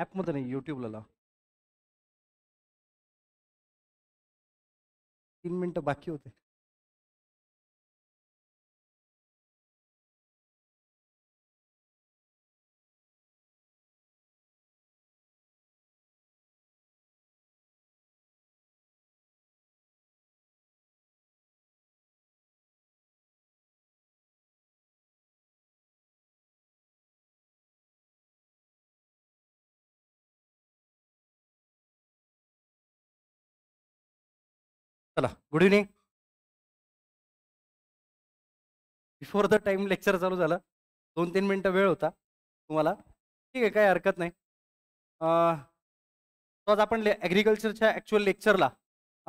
ॲपमध्ये नाही यूट्यूबला तीन मिनटं बाकी होते good evening before the time lecture चालू झालं दोन तीन मिनटं वेळ होता तुम्हाला ठीक आहे काही हरकत नाही आज आपण ले ॲग्रिकल्चरच्या ॲक्च्युअल लेक्चरला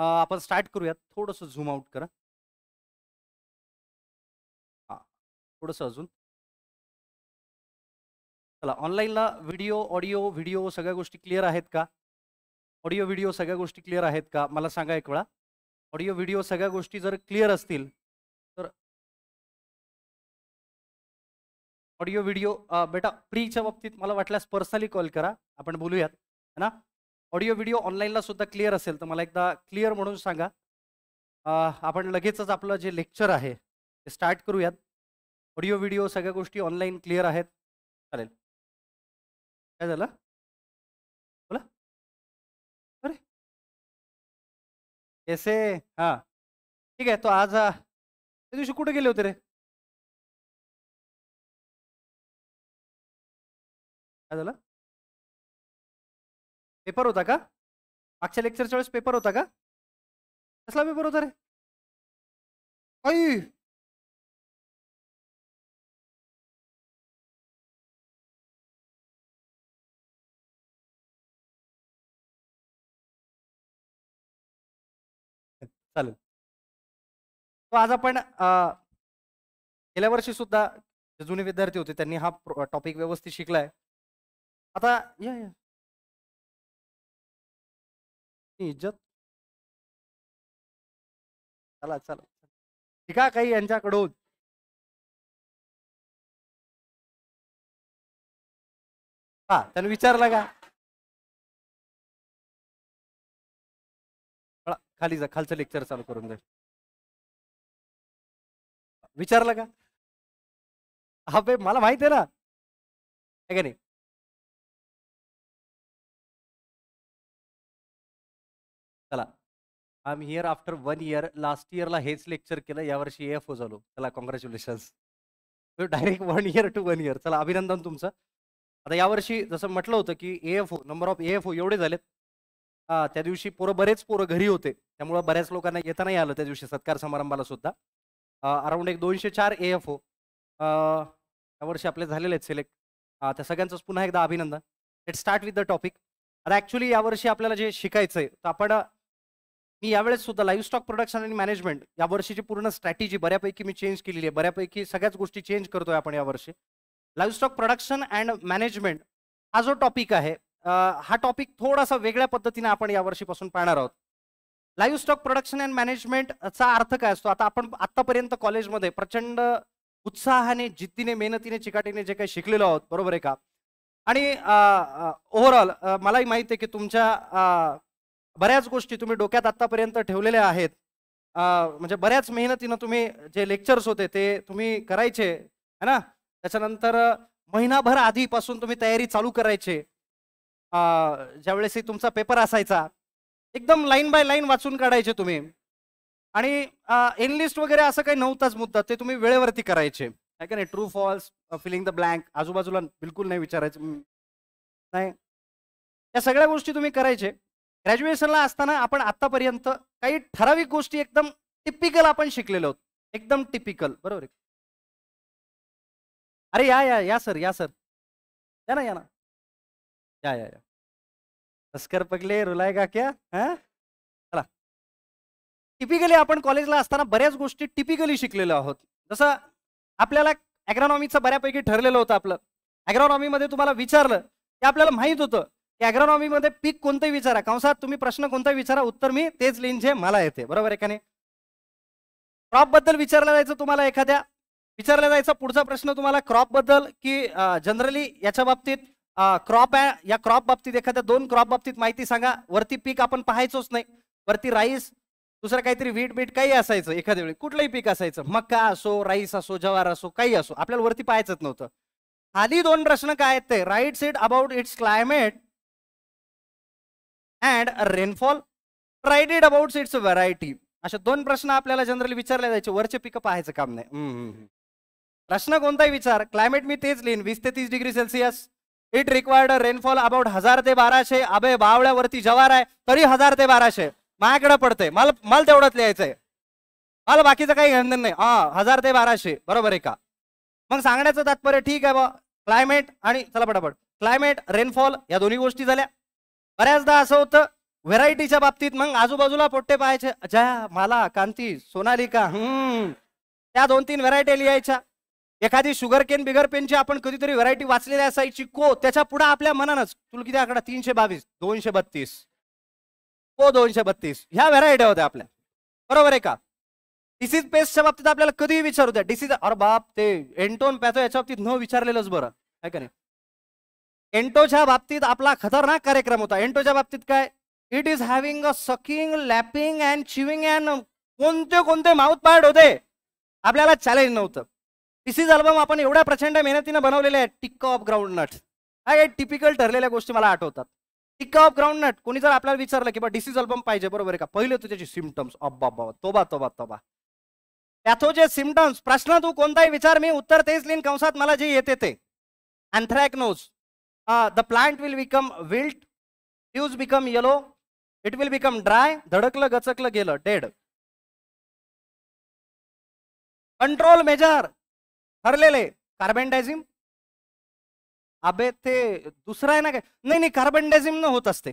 आपण स्टार्ट करूयात थोडंसं झूम आउट करा हां थोडंसं अजून चला ऑनलाईनला व्हिडिओ ऑडिओ व्हिडिओ सगळ्या गोष्टी क्लिअर आहेत का ऑडिओ व्हिडिओ सगळ्या गोष्टी क्लिअर आहेत का मला सांगा एक वेळा ऑडिओ व्हिडिओ सगळ्या गोष्टी जर क्लिअर असतील तर ऑडिओ व्हिडिओ बेटा प्रीच्या बाबतीत मला वाटल्यास पर्सनली कॉल करा आपण बोलूयात है ना ऑडिओ व्हिडिओ ऑनलाईनला सुद्धा क्लिअर असेल तर मला एकदा क्लिअर म्हणून सांगा आपण लगेचच आपलं जे लेक्चर आहे ते स्टार्ट करूयात ऑडिओ व्हिडिओ सगळ्या गोष्टी ऑनलाईन क्लिअर आहेत चालेल काय झालं एस ठीक आहे तो आज त्या दिवशी कुठे गेले होते रे काय झालं पेपर होता का मागच्या लेक्चरच्या वेळेस पेपर होता का कसला पेपर होता रे आई चालेल आज आपण गेल्या वर्षी सुद्धा जुने विद्यार्थी होते त्यांनी हा टॉपिक व्यवस्थित शिकलाय आता या या इज्जत चला चला शिका काही यांच्याकडून हा त्यांनी विचारलं का खाली जा खालचं लेक्चर चालू करून जाईल विचारलं का हा बे मला माहित आहे ना का नाही चला I am here after one year last इयरला हेच लेक्चर केलं यावर्षी एफ ओ झालो चला congratulations direct one year to one year चला अभिनंदन तुमचं आता यावर्षी जसं म्हटलं होतं की A F O number of A F O एवढे झालेत त्या दिवशी पोरं बरेच पोरं घरी होते त्यामुळं बऱ्याच लोकांना येता नाही आलं त्या दिवशी सत्कार समारंभाला सुद्धा अराउंड एक दोनशे चार ए एफ ओ वर्षी आपले झालेले आहेत सिलेक्ट त्या सगळ्यांचंच पुन्हा एकदा अभिनंदन let start with the topic आता ॲक्च्युली यावर्षी आपल्याला जे शिकायचं आहे तर आपण मी यावेळेस सुद्धा लाईव्ह स्टॉक प्रोडक्शन आणि मॅनेजमेंट यावर्षीची पूर्ण स्ट्रॅटेजी बऱ्यापैकी मी चेंज केलेली आहे बऱ्यापैकी सगळ्याच गोष्टी चेंज करतोय आपण यावर्षी livestock production and management हा जो टॉपिक आहे हा टॉपिक थोडासा वेगळ्या पद्धतीने आपण यावर्षीपासून पाहणार आहोत लाईव्ह स्टॉक प्रोडक्शन अँड मॅनेजमेंटचा अर्थ काय असतो आता आपण आत्तापर्यंत कॉलेजमध्ये प्रचंड उत्साहाने जिद्दीने मेहनतीने चिकाटीने जे काही शिकलेलो आहोत बरोबर आहे का आणि ओव्हरऑल मलाही माहिती आहे की तुमच्या बऱ्याच गोष्टी तुम्ही डोक्यात आत्तापर्यंत ठेवलेल्या आहेत म्हणजे बऱ्याच मेहनतीनं तुम्ही जे लेक्चर्स होते ते तुम्ही करायचे है ना त्याच्यानंतर महिनाभर आधीपासून तुम्ही तयारी चालू करायचे ज्यावेळेस तुमचा पेपर असायचा एकदम लाईन बाय लाईन वाचून काढायचे तुम्ही आणि एनलिस्ट वगैरे असं काही नव्हताच मुद्दा ते तुम्ही वेळेवरती करायचे आहे का नाही true false filling the blank आजूबाजूला बिलकुल नाही विचारायचं नाही या सगळ्या गोष्टी तुम्ही करायचे ग्रॅज्युएशनला असताना आपण आतापर्यंत काही ठराविक गोष्टी एकदम टिपिकल आपण शिकलेलो आहोत एकदम टिपिकल बरोबर अरे या या या सर या सर या ना या ना या या या तस्कर पगले रुलाय क्या हा चला टिपिकली आपण कॉलेजला असताना बऱ्याच गोष्टी टिपिकली शिकलेलो आहोत जसं आपल्याला ॲग्रॉनॉमीचं बऱ्यापैकी ठरलेलं होतं आपलं मध्ये तुम्हाला विचारलं ते आपल्याला माहीत होतं की मध्ये पीक कोणतंही विचारा कंसात तुम्ही प्रश्न कोणताही विचारा उत्तर मी तेच लिहिन जे मला येते बरोबर आहे का नाही क्रॉपबद्दल विचारलं जायचं तुम्हाला एखाद्या विचारलं जायचा पुढचा प्रश्न तुम्हाला क्रॉपबद्दल की जनरली याच्या बाबतीत क्रॉप या क्रॉप बाबतीत एखाद्या दोन क्रॉप बाबतीत माहिती सांगा वरती पीक आपण पाहायचोच नाही वरती राईस दुसरं काहीतरी वीट बीट काही असायचं एखाद्या वेळी कुठलंही पीक असायचं मका असो राईस असो जवार असो काही असो आपल्याला वरती पाहायचंच नव्हतं आधी दोन प्रश्न काय आहेत ते right seed about its climate and rainfall right id about its variety अशा दोन प्रश्न आपल्याला जनरली विचारले जायचे वरचे पीक पाहायचं काम नाही प्रश्न कोणताही विचार क्लायमेट मी तेच लिहिन वीस ते तीस degree Celsius it required rainfall about हजार ते बाराशे अबे बावळ्यावरती जवार आहे तरी हजार ते बाराशे माझ्याकडे पडते मला मला तेवढंच लिहायचंय मला बाकीचं काही घेणं नाही हा हजार ते बाराशे बरोबर आहे का मग सांगण्याचं तात्पर्य ठीक आहे बा क्लायमेट आणि चला पटापट क्लायमेट रेनफॉल या दोन्ही गोष्टी झाल्या बऱ्याचदा असं होतं व्हेरायटीच्या बाबतीत मग आजूबाजूला पोट्टे पाहायचे अजया माला कांती सोनालिका हम्म त्या दोन तीन व्हेरायटी लिहायच्या एखादी शुगर केन बिगर पेनची आपण कधीतरी व्हरायटी वाचलेली असायची को त्याच्या पुढे आपल्या मनानच तुल किती आकडा तीनशे बावीस दोनशे बत्तीस को दोनशे बत्तीस ह्या व्हरायटी होत्या आपल्या बरोबर आहे का डिसीज पेस्टच्या बाबतीत आपल्याला कधीही विचारू द्या डिसीज अरे बाप ते एंटोन पॅथो याच्या बाबतीत न विचारलेलंच बरं आहे का नाही एन्टोच्या बाबतीत आपला खतरनाक कार्यक्रम होता एन्टोच्या बाबतीत काय it is having a sucking lapping and chewing and कोणते कोणते माउथ पार्ट होते आपल्याला चॅलेंज नव्हतं पीसीज अल्बम आपण एवढ्या प्रचंड मेहनतीनं बनवलेले आहे टिक्का ऑफ ग्राउंड नट हा काही टिपिकल ठरलेल्या गोष्टी मला आठवतात टिक्क ऑफ ग्राउंड नट कोणी जर आपल्याला विचारलं की बा डिसीज अल्बम पाहिजे बरोबर आहे का पहिले तुझ्या सिमटम्स अब्बा तोबा तोबा तोबा जे सिमटम्स प्रश्न तू कोणताही विचार मी उत्तर तेच लिहिन कंसात मला जे येते ते anthracnose the plant will become wilt ट्यूज become yellow it will become dry धडकलं गचकलं गेलं डेड कंट्रोल मेजर हरलेलं आहे कार्बन डायझिम अबे ते दुसरं आहे ना काय नाही नाही कार्बन डायझिम न होत असते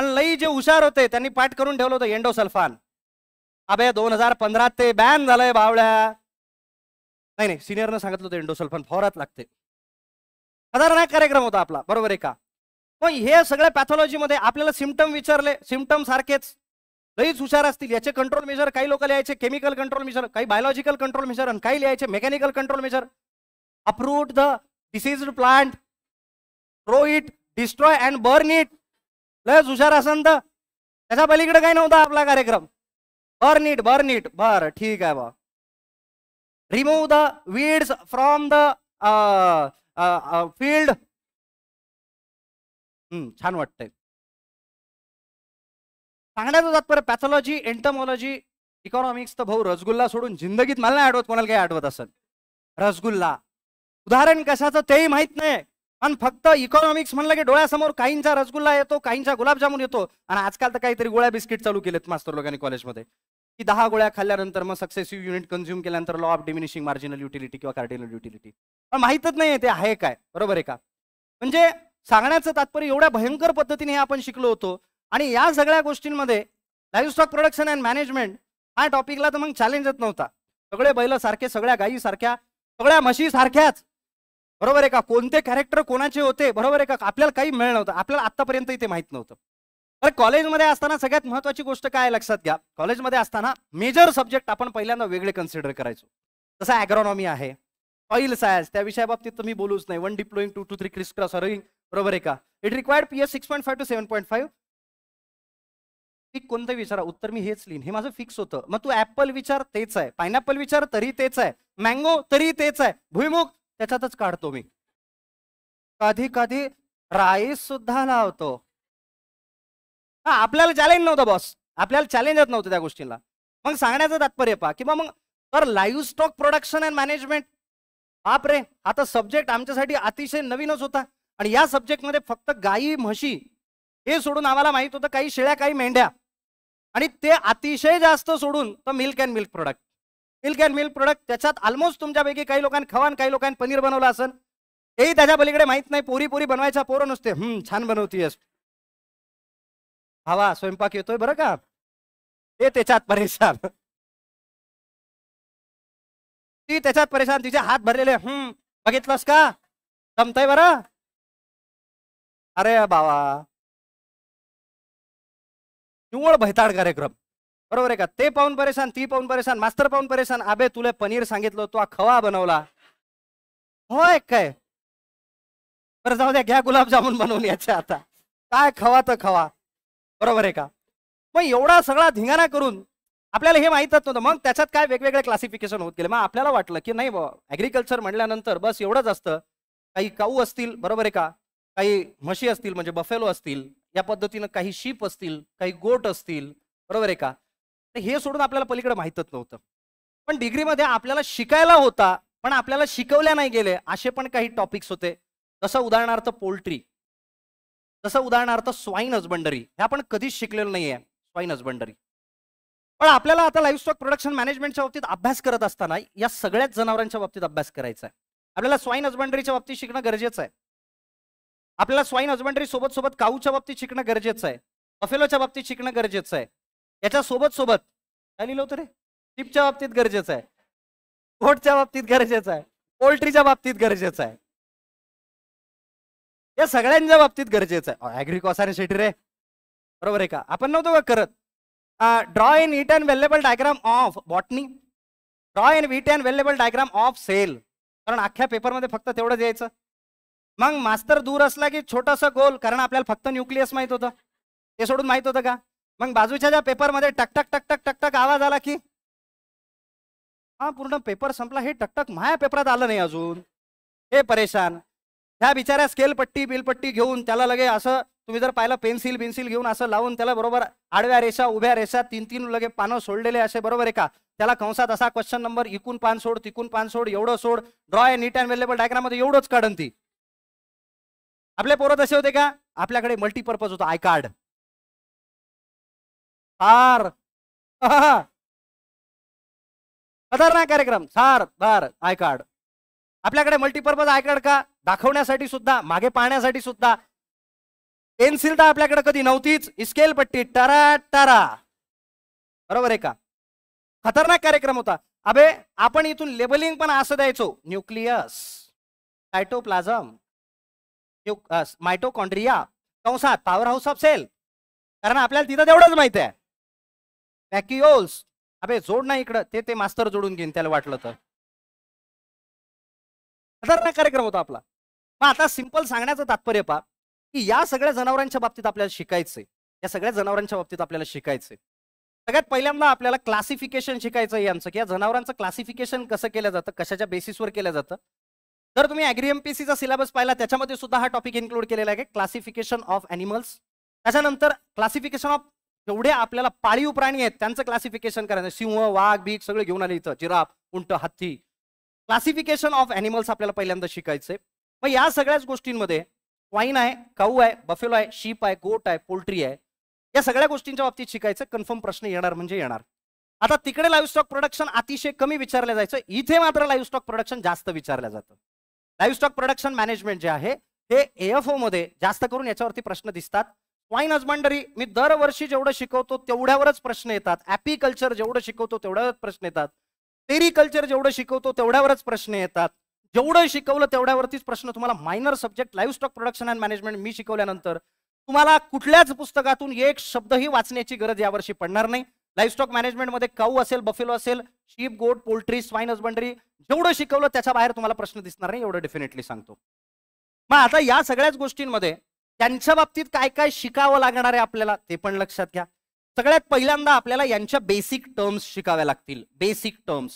आणि लई जे हुशार होते त्यांनी पाठ करून ठेवलं होतं एंडोसल्फान अबे दोन हजार पंधरा ते बॅन झालंय बावळ्या नाही नाही सिनियरनं सांगितलं होतं एंडोसल्फान फॉरात लागते साधारण कार्यक्रम होता आपला बरोबर आहे का मग हे सगळ्या पॅथॉलॉजीमध्ये आपल्याला सिमटम विचारले सिमटम सारखेच लईच हुशार असतील याचे कंट्रोल मेजर काही लोक लिहायचे केमिकल कंट्रोल मेजर काही बायोलॉजिकल कंट्रोल मेजर आणि काही लिहायचे mechanical control major uproot the disease plant throw it destroy and burn it लयच हुशार असन तर त्याच्या पलीकडे काही नव्हता आपला कार्यक्रम बर्न इट बर्न इट बर ठीक आहे बा remove the weeds from the field छान वाटतंय सांगण्याचं तात्पर्य पॅथॉलॉजी एंटमॉलॉजी इकॉनॉमिक्स तर भाऊ रसगुल्ला सोडून जिंदगीत मला नाही आठवत कोणाला काही आठवत असेल रसगुल्ला उदाहरण कशाचं तेही माहीत नाही आणि फक्त इकॉनॉमिक्स म्हणलं की डोळ्यासमोर काहींचा रसगुल्ला येतो काहींचा गुलाबजामुन येतो आणि आजकाल तर काहीतरी गोळ्या बिस्किट चालू केलेत मास्तर लोकांनी कॉलेजमध्ये की दहा गोळ्या खाल्ल्यानंतर मग सक्सेसिव्ह युनिट कन्झ्युम केल्यानंतर law of diminishing marginal utility किंवा कार्डिनल युटिलिटी पण माहीतच नाही ते आहे काय बरोबर आहे का म्हणजे सांगण्याचं तात्पर्य एवढ्या भयंकर पद्धतीने हे आपण शिकलो होतो आणि या सगळ्या गोष्टींमध्ये livestock production and management हा टॉपिकला तर मग चॅलेंजच नव्हता सगळे बैल सारखे सगळ्या गायी सारख्या सगळ्या म्हशी सारख्याच बरोबर आहे का कोणते कॅरेक्टर कोणाचे होते बरोबर आहे का आपल्याला काही मिळ नव्हतं आपल्याला आतापर्यंत इथे माहित नव्हतं तर कॉलेजमध्ये असताना सगळ्यात महत्वाची गोष्ट काय लक्षात घ्या कॉलेजमध्ये असताना मेजर सब्जेक्ट आपण पहिल्यांदा वेगळे कन्सिडर करायचो जसं ॲग्रॉनॉमी आहे ऑइल सायन्स त्या विषयाबाबतीत तुम्ही बोलूच नाही one deploying two two three क्रिस हरिंग बरोबर आहे का it required as six point five to seven point five pick कोणतं विचारा उत्तर मी हेच लिहिन हे माझं फिक्स होतं मग तू ऍपल विचार तेच आहे पायनॅपल विचार तरी तेच आहे मँगो तरी तेच आहे भुईमुख त्याच्यातच काढतो मी कधी कधी राईस सुद्धा लावतो हा आपल्याला चॅलेंज नव्हतं बॉस आपल्याला चॅलेंजच नव्हतं त्या गोष्टीला मग सांगण्याचं तात्पर्य पा किंवा मग तर livestock production and management बाप रे आता सब्जेक्ट आमच्यासाठी अतिशय नवीनच होता आणि या सब्जेक्ट मध्ये फक्त गायी म्हशी हे सोडून आम्हाला माहित होतं काही शेळ्या काही मेंढ्या आणि ते अतिशय जास्त सोडून तर milk and milk product milk and milk product त्याच्यात ऑलमोस्ट तुमच्यापैकी काही लोकांनी खवान काही लोकांनी पनीर बनवलं असेल हेही त्याच्या पलीकडे माहीत नाही पोरी पोरी बनवायचा पोरं नसते हम्म छान बनवतीयस हवा स्वयंपाक येतोय बरं का ते त्याच्यात परेशान ती त्याच्यात परेशान तिचे हात भरलेले हम्म बघितलंस का जमतय बरं अरे बाबा निवळ भैताड कार्यक्रम बरोबर आहे का ते पाहून परेशान ती पाहून परेशान मास्तर पाहून परेशान आबे तुला पनीर सांगितलं तो खवा बनवला होय काय बरं जाऊ द्या घ्या गुलाबजामून बनवून याचे आता काय खवा तर खवा बरोबर आहे का मग एवढा सगळा धिंगाणा करून आपल्याला हे माहीतच नव्हतं मग त्याच्यात काय वेगवेगळे क्लासिफिकेशन होत गेले मग आपल्याला वाटलं की नाही बाबा ॲग्रिकल्चर म्हटल्यानंतर बस एवढंच असतं काही काऊ असतील बरोबर आहे का काही म्हशी असतील म्हणजे बफेलो असतील या पद्धतीनं काही शीप असतील काही गोट असतील बरोबर आहे का तर हे सोडून आपल्याला पलीकडे माहीतच नव्हतं पण डिग्रीमध्ये आपल्याला शिकायला होता पण आपल्याला शिकवल्या नाही गेले असे पण काही टॉपिक्स होते जसं उदाहरणार्थ पोल्ट्री जसं उदाहरणार्थ स्वाईन हजबंडरी हे आपण कधीच शिकलेलं नाही आहे स्वाईन हजबंडरी पण आपल्याला आता लाईफ स्टॉक प्रोडक्शन मॅनेजमेंटच्या बाबतीत अभ्यास करत असताना या सगळ्याच जनावरांच्या बाबतीत अभ्यास करायचा आहे आपल्याला स्वाईन हजबंडरीच्या बाबतीत शिकणं गरजेचं आहे आपल्याला स्वाईन हजबंडरी सोबत सोबत काऊच्या बाबतीत शिकणं गरजेचं आहे अफेलोच्या बाबतीत शिकणं गरजेचं आहे याच्या सोबत सोबत काय लिहिलं होतं रे टिपच्या बाबतीत गरजेचं आहे गोटच्या बाबतीत गरजेचं आहे पोल्ट्रीच्या बाबतीत गरजेचं आहे या सगळ्यांच्या बाबतीत गरजेचं आहे ऍग्रिकॉसाने शेटी रे बरोबर आहे का आपण नव्हतो का करत draw in it and well labelled diagram of botany draw in wit and well labelled diagram of cell कारण अख्ख्या पेपरमध्ये फक्त तेवढं द्यायचं मग मास्तर दूर असला की छोटासा गोल कारण आपल्याला फक्त न्यूक्लियस माहित होतं ते सोडून माहित होतं का मग बाजूच्या ज्या पेपरमध्ये टकटक टकटक टकटक आवाज आला की हा पूर्ण पेपर संपला हे टकटक माया पेपरात आलं नाही अजून हे परेशान ह्या बिचाऱ्या स्केल पट्टी बिलपट्टी घेऊन त्याला लगे असं तुम्ही जर पाहिलं पेन्सिल बिन्सिल घेऊन असं लावून त्याला बरोबर आडव्या रेषा उभ्या रेषा तीन तीन लगे पानं सोडलेले असे बरोबर आहे का त्याला कंसात असा क्वेश्चन नंबर इकून पान सोड तिकून पान सोड एवढं सोड ड्रॉ आहे नीट अँड वेलेबल डायग्राममध्ये एवढंच काढून ती आपल्या पोरात असे होते का आपल्याकडे मल्टीपर्पज होता आय कार्ड फार खतरनाक कार्यक्रम सार बार आय कार्ड आपल्याकडे मल्टीपर्पज आय कार्ड का दाखवण्यासाठी सुद्धा मागे पाहण्यासाठी सुद्धा पेन्सिल तर आपल्याकडे कधी नव्हतीच स्केल पट्टी टरा टरा बरोबर आहे का खतरनाक कार्यक्रम होता अबे आपण इथून लेबलिंग पण असं द्यायचो न्यूक्लियस सायटोप्लाझम मायटोकॉन्ड्रिया कंसात पॉवर हाऊस ऑफ सेल कारण आपल्याला तिथं तेवढंच माहिती आहे व्हॅक्युओल्स अबे जोड नाही इकडं ते ते मास्तर जोडून घेईन त्याला वाटलं तर खतरनाक कार्यक्रम होता आपला मग आता सिंपल सांगण्याचं तात्पर्य पा की या सगळ्या जनावरांच्या बाबतीत आपल्याला शिकायचंय या सगळ्या जनावरांच्या बाबतीत आपल्याला शिकायचंय सगळ्यात पहिल्यांदा आपल्याला क्लासिफिकेशन शिकायचं यांचं की या जनावरांचं क्लासिफिकेशन कसं केलं जातं कशाच्या बेसिसवर केलं जातं जर तुम्ही एग्री एम सिलेबस पाहिला त्याच्यामध्ये सुद्धा हा टॉपिक इन्क्लूड केलेला आहे क्लासिफिकेशन ऑफ ॲनिमल्स त्याच्यानंतर क्लासिफिकेशन ऑफ जेवढे आपल्याला पाळीव प्राणी आहेत त्यांचं क्लासिफिकेशन करायचं सिंह वाघ बीक सगळे घेऊन आले इथं जिराफ उंट हत्ती क्लासिफिकेशन ऑफ ॲनिमल्स आपल्याला पहिल्यांदा शिकायचे मग या सगळ्याच गोष्टींमध्ये वाईन आहे काऊ आहे बफेलो आहे शीप आहे गोट आहे पोल्ट्री आहे या सगळ्या गोष्टींच्या बाबतीत शिकायचं कन्फर्म प्रश्न येणार म्हणजे येणार आता तिकडे लाईव्ह स्टॉक प्रोडक्शन अतिशय कमी विचारलं जायचं इथे मात्र लाईव्ह स्टॉक प्रोडक्शन जास्त विचारलं जातं लाईव्ह स्टॉक प्रोडक्शन मॅनेजमेंट जे आहे हे एएफओ मध्ये जास्त करून याच्यावरती प्रश्न दिसतात स्वाईन हजबंडरी मी दरवर्षी जेवढं शिकवतो तेवढ्यावरच प्रश्न येतात ॲपिकल्चर जेवढं शिकवतो तेवढ्यावरच प्रश्न येतात कल्चर जेवढं शिकवतो तेवढ्यावरच प्रश्न येतात जेवढं शिकवलं तेवढ्यावरतीच प्रश्न तुम्हाला minor subject livestock production and management मी शिकवल्यानंतर तुम्हाला कुठल्याच पुस्तकातून एक शब्दही वाचण्याची गरज यावर्षी पडणार नाही लाईफस्टॉक स्टॉक मॅनेजमेंटमध्ये काऊ असेल बफेलो असेल शीप गोट पोल्ट्री स्वाईन हजबंडरी जेवढं शिकवलं त्याच्या बाहेर तुम्हाला प्रश्न दिसणार नाही एवढं डेफिनेटली सांगतो मग आता या सगळ्याच गोष्टींमध्ये त्यांच्या बाबतीत काय काय शिकावं लागणार आहे आपल्याला ते पण लक्षात घ्या सगळ्यात पहिल्यांदा आपल्याला यांच्या बेसिक टर्म्स शिकाव्या लागतील बेसिक टर्म्स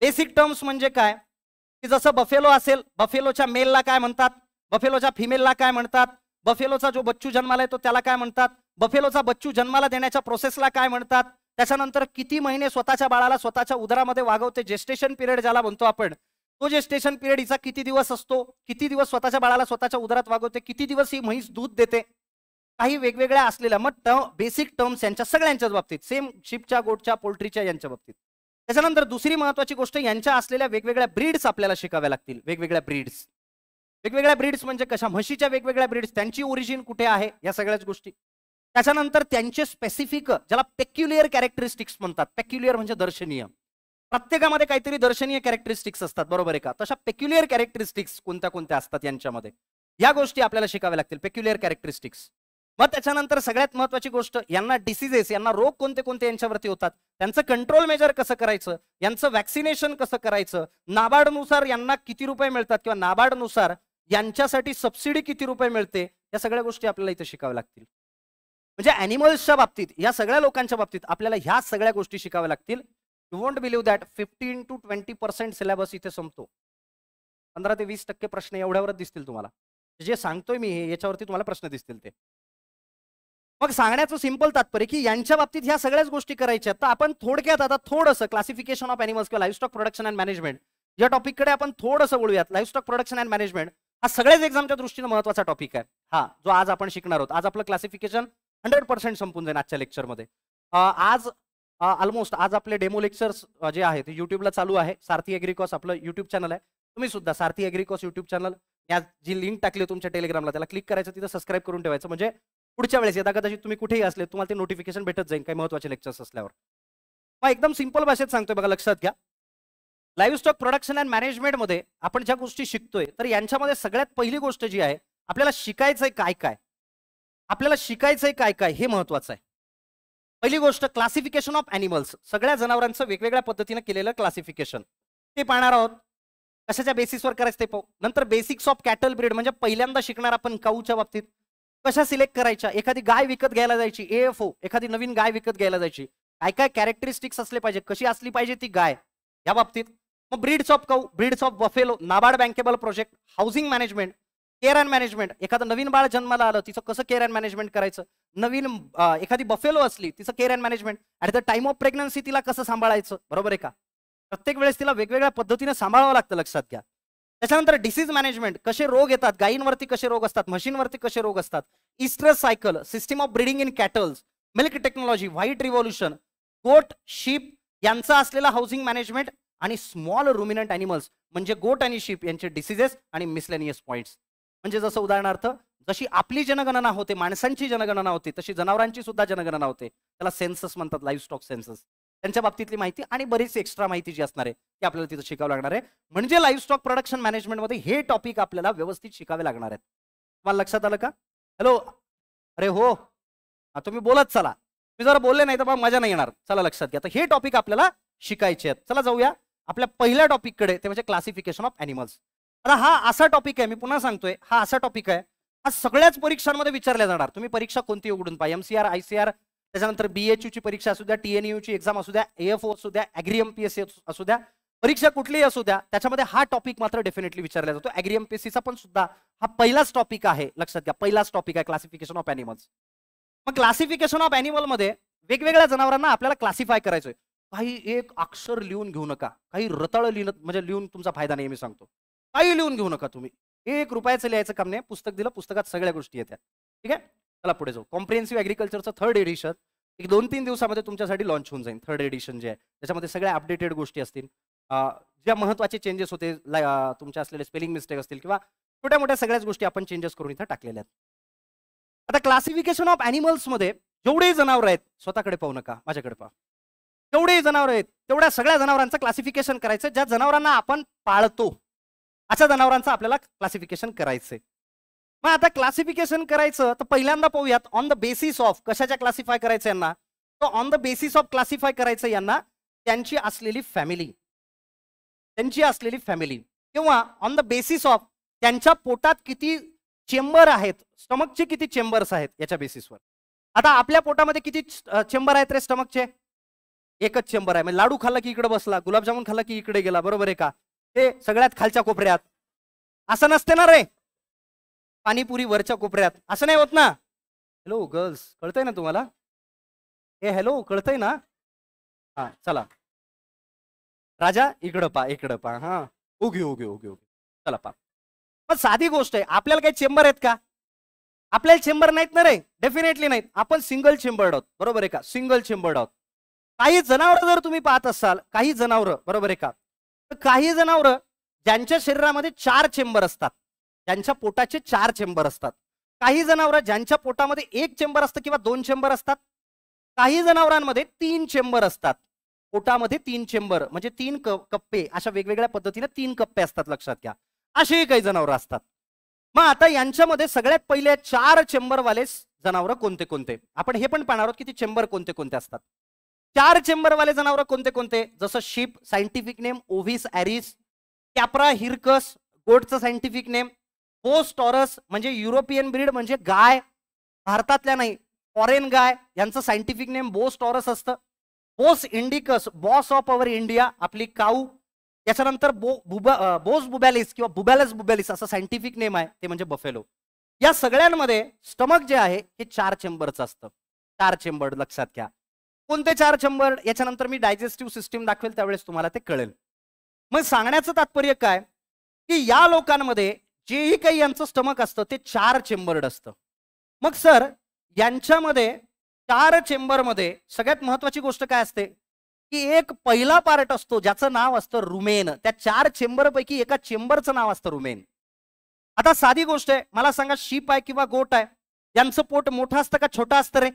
बेसिक टर्म्स म्हणजे काय की जसं बफेलो असेल बफेलोच्या मेलला काय म्हणतात बफेलोच्या फिमेलला काय म्हणतात बफेलोचा जो बच्चू जन्माला येतो त्याला काय म्हणतात बफेलोचा बच्चू जन्माला देण्याच्या प्रोसेसला काय म्हणतात त्याच्यानंतर किती महिने स्वतःच्या बाळाला स्वतःच्या उदरामध्ये वागवते जेस्टेशन पिरियड ज्याला म्हणतो आपण तो जेस्टेशन पिरियड हिचा किती दिवस असतो किती दिवस स्वतःच्या बाळाला स्वतःच्या उदरात वागवते किती दिवस ही म्हैस दूध देते काही वेगवेगळ्या असलेल्या मग बेसिक टर्म्स यांच्या सगळ्यांच्याच बाबतीत सेम शिपच्या गोटच्या पोल्ट्रीच्या यांच्या बाबतीत त्याच्यानंतर दुसरी महत्वाची गोष्ट यांच्या असलेल्या वेगवेगळ्या ब्रीड्स आपल्याला शिकाव्या लागतील वेगवेगळ्या ब्रीड्स वेगवेगळ्या ब्रीड्स म्हणजे कशा म्हशीच्या वेगवेगळ्या ब्रीड्स त्यांची ओरिजिन कुठे आहे या सगळ्याच गोष्टी त्याच्यानंतर त्यांचे स्पेसिफिक ज्याला पेक्युलियर कॅरेक्टरिस्टिक्स म्हणतात पेक्युलियर म्हणजे दर्शनीय प्रत्येकामध्ये काहीतरी दर्शनीय कॅरेक्टरिस्टिक्स असतात बरोबर आहे का तशा पेक्युलियर कॅरेक्टरिस्टिक्स कोणत्या कोणत्या असतात यांच्यामध्ये या गोष्टी आपल्याला शिकाव्या लागतील पेक्युलियर कॅरेक्टरिस्टिक्स मग त्याच्यानंतर सगळ्यात महत्वाची गोष्ट यांना डिसिजेस यांना रोग कोणते कोणते यांच्यावरती होतात त्यांचं कंट्रोल मेजर कसं करायचं यांचं वॅक्सिनेशन कसं करायचं नाबार्डनुसार यांना किती रुपये मिळतात किंवा नाबार्डनुसार यांच्यासाठी सबसिडी किती रुपये मिळते या सगळ्या गोष्टी आपल्याला इथे शिकाव्या लागतील म्हणजे अॅनिमल्सच्या बाबतीत या सगळ्या लोकांच्या बाबतीत आपल्याला ह्या सगळ्या गोष्टी शिकाव्या लागतील you won't believe that fifteen to twenty percent syllabus इथे संपतो पंधरा ते वीस टक्के प्रश्न एवढ्यावरच दिसतील तुम्हाला जे सांगतोय मी याच्यावरती तुम्हाला प्रश्न दिसतील ते मग सांगण्याचं सिम्पल तात्पर्य की यांच्या बाबतीत ह्या सगळ्याच गोष्टी करायच्या तर आपण थोडक्यात आता थोडंसं क्लासिफिकेशन ऑफ अॅनिमल्स किंवा life stock production and management या टॉपिककडे आपण थोडंसं बोलूयात life stock production and management हा सगळ्याच एक्झामच्या दृष्टीनं महत्वाचा टॉपिक आहे हा जो आज आपण शिकणार आहोत आज आपलं क्लासिफिकेशन हंड्रेड पर्सेंट संपून जाईन आजच्या लेक्चरमध्ये आज ऑलमोस्ट आज आपले डेमो लेक्चर्स जे आहेत युट्यूबला चालू आहे सारथी एग्रिकॉस आपलं युट्यूब चॅनल आहे तुम्ही सुद्धा सारथी एग्रिकॉस युट्यूब चॅनल या जी लिंक टाकली तुमच्या टेलिग्रामला त्याला क्लिक करायचं तिथं सबस्क्राईब करून ठेवायचं म्हणजे पुढच्या वेळेस येता कदाचित तुम्ही कुठेही असले तुम्हाला ते नोटिफिकेशन भेटत जाईल काही महत्वाचे लेक्चर्स असल्यावर मग एकदम सिंपल भाषेत सांगतोय बघा लक्षात घ्या लाईव्ह स्टॉक प्रोडक्शन अँड मॅनेजमेंटमध्ये आपण ज्या गोष्टी शिकतोय तर यांच्यामध्ये सगळ्यात पहिली गोष्ट जी आहे आपल्याला शिकायचंय काय काय आपल्याला शिकायचंय काय काय हे महत्वाचं आहे पहिली गोष्ट क्लासिफिकेशन ऑफ अॅनिमल्स सगळ्या जनावरांचं वेगवेगळ्या पद्धतीनं केलेलं क्लासिफिकेशन ते पाहणार आहोत कशाच्या बेसिसवर करायचं ते पाहू नंतर बेसिक्स ऑफ कॅटल ब्रीड म्हणजे पहिल्यांदा शिकणार आपण काऊच्या बाबतीत कशा सिलेक्ट करायच्या एखादी गाय विकत घ्यायला जायची ए एफ ओ एखादी नवीन गाय विकत घ्यायला जायची काय काय कॅरेक्टरिस्टिक्स असले पाहिजे कशी असली पाहिजे ती गाय या बाबतीत मग breeds of cow breeds of buffalo NABARD bankable project housing management care and management एखादं नवीन बाळ जन्माला आलं तिचं कसं केअर अँड मॅनेजमेंट करायचं नवीन एखादी बफेलो असली तिचं care and management at the time of pregnancy तिला कसं सांभाळायचं बरोबर आहे का प्रत्येक वेळेस तिला वेगवेगळ्या पद्धतीने सांभाळावं लागतं लक्षात घ्या त्याच्यानंतर डिसीज मॅनेजमेंट कसे रोग येतात गायींवरती कसे रोग असतात मशीनवरती कसे रोग असतात oestrus cycle system of breeding in cattles milk technology white revolution goat sheep यांचा असलेला हाऊसिंग मॅनेजमेंट आणि स्मॉल रुमिनंट अॅनिमल्स म्हणजे गोट आणि शिप यांचे डिसीजेस आणि मिसलेनियस पॉईंट्स म्हणजे जसं उदाहरणार्थ जशी आपली जनगणना होते माणसांची जनगणना होते तशी जनावरांची सुद्धा जनगणना होते त्याला सेन्सस म्हणतात लाईव्ह स्टॉक सेन्सस त्यांच्या बाबतीतली माहिती आणि बरीच एक्स्ट्रा माहिती जी असणार आहे ती आपल्याला तिथं शिकावं लागणार आहे म्हणजे लाईव्ह स्टॉक प्रोडक्शन मॅनेजमेंटमध्ये हे टॉपिक आपल्याला व्यवस्थित शिकावे लागणार आहेत तुम्हाला लक्षात आलं का हॅलो अरे हो तुम्ही बोलत चला मी जर बोलले नाही तर मग मजा नाही येणार चला लक्षात घ्या तर हे टॉपिक आपल्याला शिकायचे आहेत चला जाऊया आपल्या पहिल्या टॉपिककडे ते म्हणजे क्लासिफिकेशन ऑफ अॅनिमल्स आता हा असा टॉपिक आहे मी पुन्हा सांगतोय हा असा टॉपिक आहे हा सगळ्याच परीक्षांमध्ये विचारल्या जाणार तुम्ही परीक्षा कोणती उघडून पाहिजे एमसीआर आयसीआर त्याच्यानंतर यू ची परीक्षा असू द्या ची एक्झाम असू द्या ओ असू द्या अॅग्री एमपीएससी असू द्या परीक्षा कुठलीही असू द्या त्याच्यामध्ये हा टॉपिक मात्र डेफिनेटली विचारला जातो अॅग्री एमपीएससीचा पण सुद्धा हा पहिलाच टॉपिक आहे लक्षात घ्या पहिलाच टॉपिक आहे क्लासिफिकेशन ऑफ अॅनिमल्स मग क्लासिफिकेशन ऑफ मध्ये वेगवेगळ्या जनावरांना आपल्याला क्लासिफाय करायचंय काही एक अक्षर लिहून घेऊ नका काही रतळ लिहिणं म्हणजे लिहून तुमचा फायदा नाही मी सांगतो काही लिहून घेऊ नका तुम्ही एक रुपयाचं लिहायचं काम नाही पुस्तक दिलं पुस्तकात सगळ्या गोष्टी येतात ठीक आहे चला पुढे जाऊ कॉम्प्रिहेन्सिव्ह ॲग्रिकल्चरचं थर्ड एडिशन एक दोन तीन दिवसामध्ये तुमच्यासाठी लॉन्च होऊन जाईल थर्ड एडिशन जे आहे त्याच्यामध्ये सगळ्या अपडेटेड गोष्टी असतील ज्या महत्त्वाचे चेंजेस होते तुमच्या असलेले स्पेलिंग मिस्टेक असतील किंवा छोट्या मोठ्या सगळ्याच गोष्टी आपण चेंजेस करून इथं टाकलेल्या आहेत आता क्लासिफिकेशन ऑफ ॲनिमल्समध्ये जेवढे जनावर आहेत स्वतःकडे पाहू नका माझ्याकडे पाहा जेवढे जनावर आहेत तेवढ्या सगळ्या जनावरांचं क्लासिफिकेशन करायचं ज्या जनावरांना आपण पाळतो अशा जनावरांचं आपल्याला क्लासिफिकेशन करायचंय मग आता क्लासिफिकेशन करायचं तर पहिल्यांदा पाहूयात ऑन द बेसिस ऑफ कशाच्या क्लासिफाय करायचं यांना तर on the basis of classify करायचं यांना त्यांची असलेली फॅमिली त्यांची असलेली फॅमिली किंवा ऑन द बेसिस ऑफ त्यांच्या पोटात किती चेंबर आहेत स्टमकचे किती चेंबर्स आहेत याच्या बेसिसवर आता आपल्या पोटामध्ये किती चेंबर आहेत रे स्टमकचे एकच चेंबर आहे म्हणजे लाडू खाल्ला की इकडे बसला गुलाबजामून खाल्ला की इकडे गेला बरोबर आहे का ते सगळ्यात खालच्या कोपऱ्यात असं नसते ना रे पाणीपुरी वरच्या कोपऱ्यात असं नाही होत ना हॅलो गर्ल्स कळतंय ना तुम्हाला हे हॅलो कळतंय ना हा चला राजा इकडं पा इकडं पा हा ओके ओके ओके ओके चला पा पण साधी गोष्ट आहे आपल्याला काही चेंबर आहेत का आपल्याला चेंबर नाहीत ना रे डेफिनेटली नाहीत आपण सिंगल चेंबर आहोत बरोबर आहे का सिंगल चेंबर आहोत काही जनावर जर तुम्ही पाहत असाल काही जनावर बरोबर आहे का काही जनावरं ज्यांच्या शरीरामध्ये चार चेंबर असतात ज्यांच्या पोटाचे चार चेंबर असतात काही जनावरं ज्यांच्या पोटामध्ये एक चेंबर असतं किंवा दोन चेंबर असतात काही जनावरांमध्ये तीन चेंबर असतात पोटामध्ये तीन चेंबर म्हणजे तीन कप्पे अशा वेगवेगळ्या पद्धतीने तीन कप्पे असतात लक्षात घ्या अशीही काही जनावरं असतात मग आता यांच्यामध्ये सगळ्यात पहिले चार चेंबरवाले जनावरं कोणते कोणते आपण हे पण पाहणार आहोत की ते चेंबर कोणते कोणते असतात चार चेंबरवाले जनावर कोणते कोणते जसं sheep scientific name Ovis aries Capra hircus गोटचं सायंटिफिक नेम पोस्ट टॉरस म्हणजे युरोपियन ब्रीड म्हणजे गाय भारतातल्या नाही फॉरेन गाय यांचं सायंटिफिक नेम बोस टॉरस असतं Bos indicus boss of our India आपली काऊ याच्यानंतर बो बुबा बोस बुबॅलिस किंवा बुबॅलस बुबॅलिस असं सायंटिफिक नेम आहे ते म्हणजे बफेलो या सगळ्यांमध्ये स्टमक जे आहे हे चार चेंबरचं असतं चार चेंबर लक्षात घ्या कोणते चार चंबर याच्यानंतर मी डायजेस्टिव्ह सिस्टीम दाखवेल त्यावेळेस तुम्हाला ते कळेल मग सांगण्याचं तात्पर्य काय की या लोकांमध्ये जेही काही यांचं स्टमक असतं ते चार चेंबर्ड असतं मग सर यांच्यामध्ये चार चेंबरमध्ये सगळ्यात महत्वाची गोष्ट काय असते की एक पहिला पार्ट असतो ज्याचं नाव असतं रुमेन त्या चार चेंबरपैकी एका चेंबरचं नाव असतं रुमेन आता साधी गोष्ट आहे मला सांगा शीप आहे किंवा गोट आहे यांचं पोट मोठं असतं का छोटं असतं रे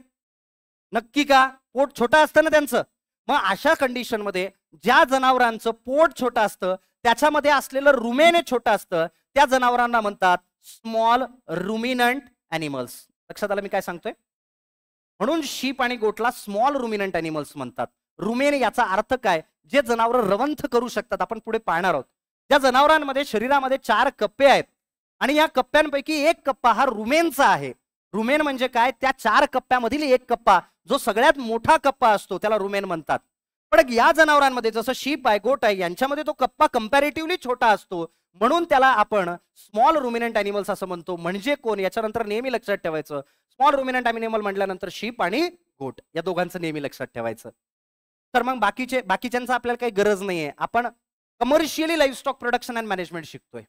नक्की का पोट छोटा असतं ना त्यांचं मग अशा कंडिशनमध्ये ज्या जनावरांचं पोट छोटं असतं त्याच्यामध्ये असलेलं रुमेन छोटं असतं त्या जनावरांना म्हणतात स्मॉल रुमिनंट अॅनिमल्स लक्षात आलं मी काय सांगतोय म्हणून शीप आणि गोटला स्मॉल रुमिनंट अॅनिमल्स म्हणतात रुमेन याचा अर्थ काय जे जनावर रवंथ करू शकतात आपण पुढे पाहणार आहोत त्या जनावरांमध्ये शरीरामध्ये चार कप्पे आहेत आणि या कप्प्यांपैकी एक कप्पा हा रुमेनचा आहे रुमेन म्हणजे काय त्या चार कप्प्यामधील एक कप्पा जो सगळ्यात मोठा कप्पा असतो त्याला रुमेन म्हणतात पण या जनावरांमध्ये जसं शीप आहे गोट आहे यांच्यामध्ये तो कप्पा कम्पॅरेटिव्हली छोटा असतो म्हणून त्याला आपण स्मॉल रुमिनंट अॅनिमल्स असं म्हणतो म्हणजे कोण याच्यानंतर नेहमी लक्षात ठेवायचं स्मॉल रुमिनंट अॅनिमल म्हटल्यानंतर शीप आणि गोट या दोघांचं नेहमी लक्षात ठेवायचं तर मग बाकीचे बाकीच्यांचं आपल्याला काही गरज नाहीये आपण commercially life stock production and management शिकतोय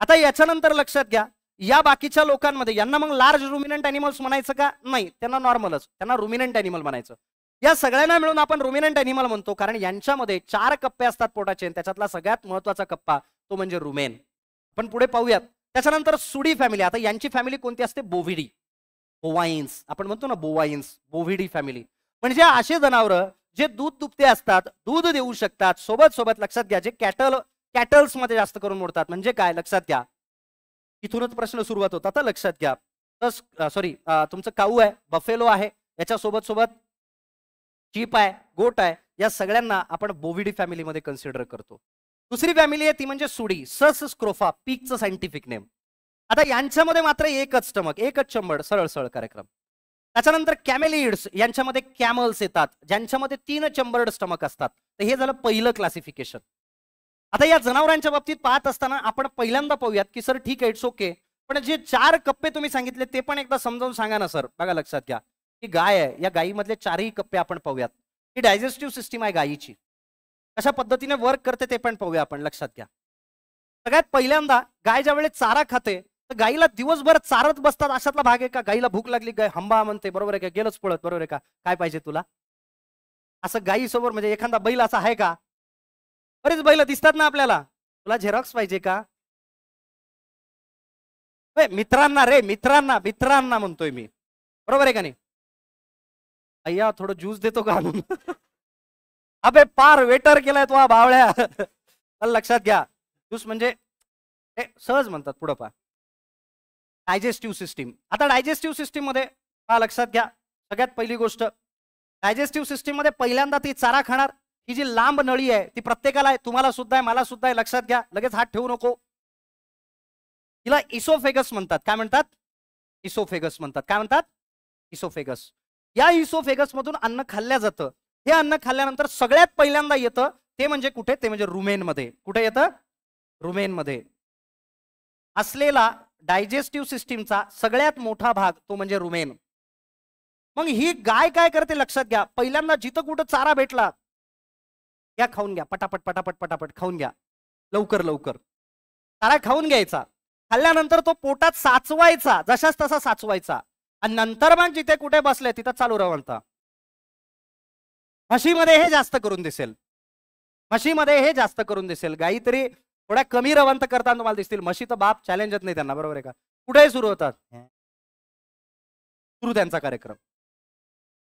आता याच्यानंतर लक्षात घ्या या बाकीच्या लोकांमध्ये यांना मग लार्ज रुमिनंट अॅनिमल्स म्हणायचं का नाही त्यांना नॉर्मलच त्यांना रुमिनंट अॅनिमल म्हणायचं या सगळ्यांना मिळून आपण रुमिनंट अॅनिमल म्हणतो कारण यांच्यामध्ये चार कप्पे असतात पोटाचे त्याच्यातला सगळ्यात महत्वाचा कप्पा तो म्हणजे रुमेन आपण पुढे पाहूयात त्याच्यानंतर सुडी फॅमिली आता यांची फॅमिली कोणती असते बोव्हिडी बोवाईन्स आपण म्हणतो ना बोवाईन्स बोव्हिडी फॅमिली म्हणजे असे जनावरं जे दूध दुपते असतात दूध देऊ शकतात सोबत सोबत लक्षात घ्या जे कॅटल कॅटल्स मध्ये जास्त करून मोडतात म्हणजे काय लक्षात घ्या इथूनच प्रश्न सुरुवात होतो आता लक्षात घ्या सॉरी तुमचं काऊ आहे बफेलो आहे याच्या सोबत सोबत चीप आहे गोट आहे या सगळ्यांना आपण बोविडी फॅमिलीमध्ये कन्सिडर करतो दुसरी फॅमिली आहे ती म्हणजे सुडी सस स्क्रोफा पीकचं सायंटिफिक नेम आता यांच्यामध्ये मात्र एकच स्टमक एकच चंबड सरळ सरळ कार्यक्रम त्याच्यानंतर कॅमेलिड्स यांच्यामध्ये कॅमल्स येतात ज्यांच्यामध्ये तीन चंबर्ड स्टमक असतात तर हे झालं पहिलं क्लासिफिकेशन आता या जनावरांच्या बाबतीत पाहत असताना आपण पहिल्यांदा पाहूयात की सर ठीक आहे इट्स ओके पण जे चार कप्पे तुम्ही सांगितले ते पण एकदा समजावून सांगा ना सर बघा लक्षात घ्या की गाय आहे या गायीमधले चारही कप्पे आपण पाहूयात ही डायजेस्टिव्ह सिस्टीम आहे गायीची कशा पद्धतीने वर्क करते ते पण पाहूया आपण लक्षात घ्या सगळ्यात पहिल्यांदा गाय ज्या वेळेस चारा खाते तर गायीला दिवसभर चारत बसतात अशातला भाग आहे का गायीला भूक लागली गाय हंबा म्हणते बरोबर आहे का गेलंच पळत बरोबर आहे का काय पाहिजे तुला असं गायीसमोर म्हणजे एखादा बैल असा आहे का अरेच बैल दिसतात ना आपल्याला तुला झेरॉक्स पाहिजे का मित्रांना रे मित्रांना मित्रांना म्हणतोय मी बरोबर आहे का नाही अय्या थोडं ज्यूस देतो का आणून अबे पार वेटर केलाय तो बावळ्या लक्षात घ्या ज्यूस म्हणजे सहज म्हणतात पुढं पा डायजेस्टिव्ह सिस्टीम आता डायजेस्टिव्ह सिस्टीम मध्ये लक्षात घ्या सगळ्यात पहिली गोष्ट डायजेस्टिव्ह सिस्टीम मध्ये पहिल्यांदा ती चारा खाणार ही जी लांब नळी आहे ती प्रत्येकाला आहे तुम्हाला सुद्धा आहे मला सुद्धा आहे लक्षात घ्या लगेच हात ठेवू नको तिला इसोफेगस म्हणतात काय म्हणतात इसोफेगस म्हणतात काय म्हणतात इसोफेगस या इसोफेगस मधून अन्न खाल्ल्या जातं हे अन्न खाल्ल्यानंतर सगळ्यात पहिल्यांदा येतं ते म्हणजे कुठे ते म्हणजे रुमेनमध्ये कुठे येतं रुमेनमध्ये असलेला डायजेस्टिव्ह सिस्टीमचा सगळ्यात मोठा भाग तो म्हणजे रुमेन मग ही गाय काय करते लक्षात घ्या पहिल्यांदा जिथं कुठं चारा भेटला या खाऊन घ्या पटापट पटापट पटापट खाऊन घ्या लवकर लवकर तारा खाऊन घ्यायचा खाल्ल्यानंतर तो पोटात साचवायचा जशाच तसा साचवायचा आणि नंतर मग जिथे कुठे बसले तिथं चालू राहा म्हणता म्हशीमध्ये हे जास्त करून दिसेल म्हशीमध्ये हे जास्त करून दिसेल गाई तरी थोड्या कमी रवंत करताना तुम्हाला दिसतील म्हशी तर बाप चॅलेंजच नाही त्यांना बरोबर आहे का कुठेही सुरू होतात सुरू त्यांचा कार्यक्रम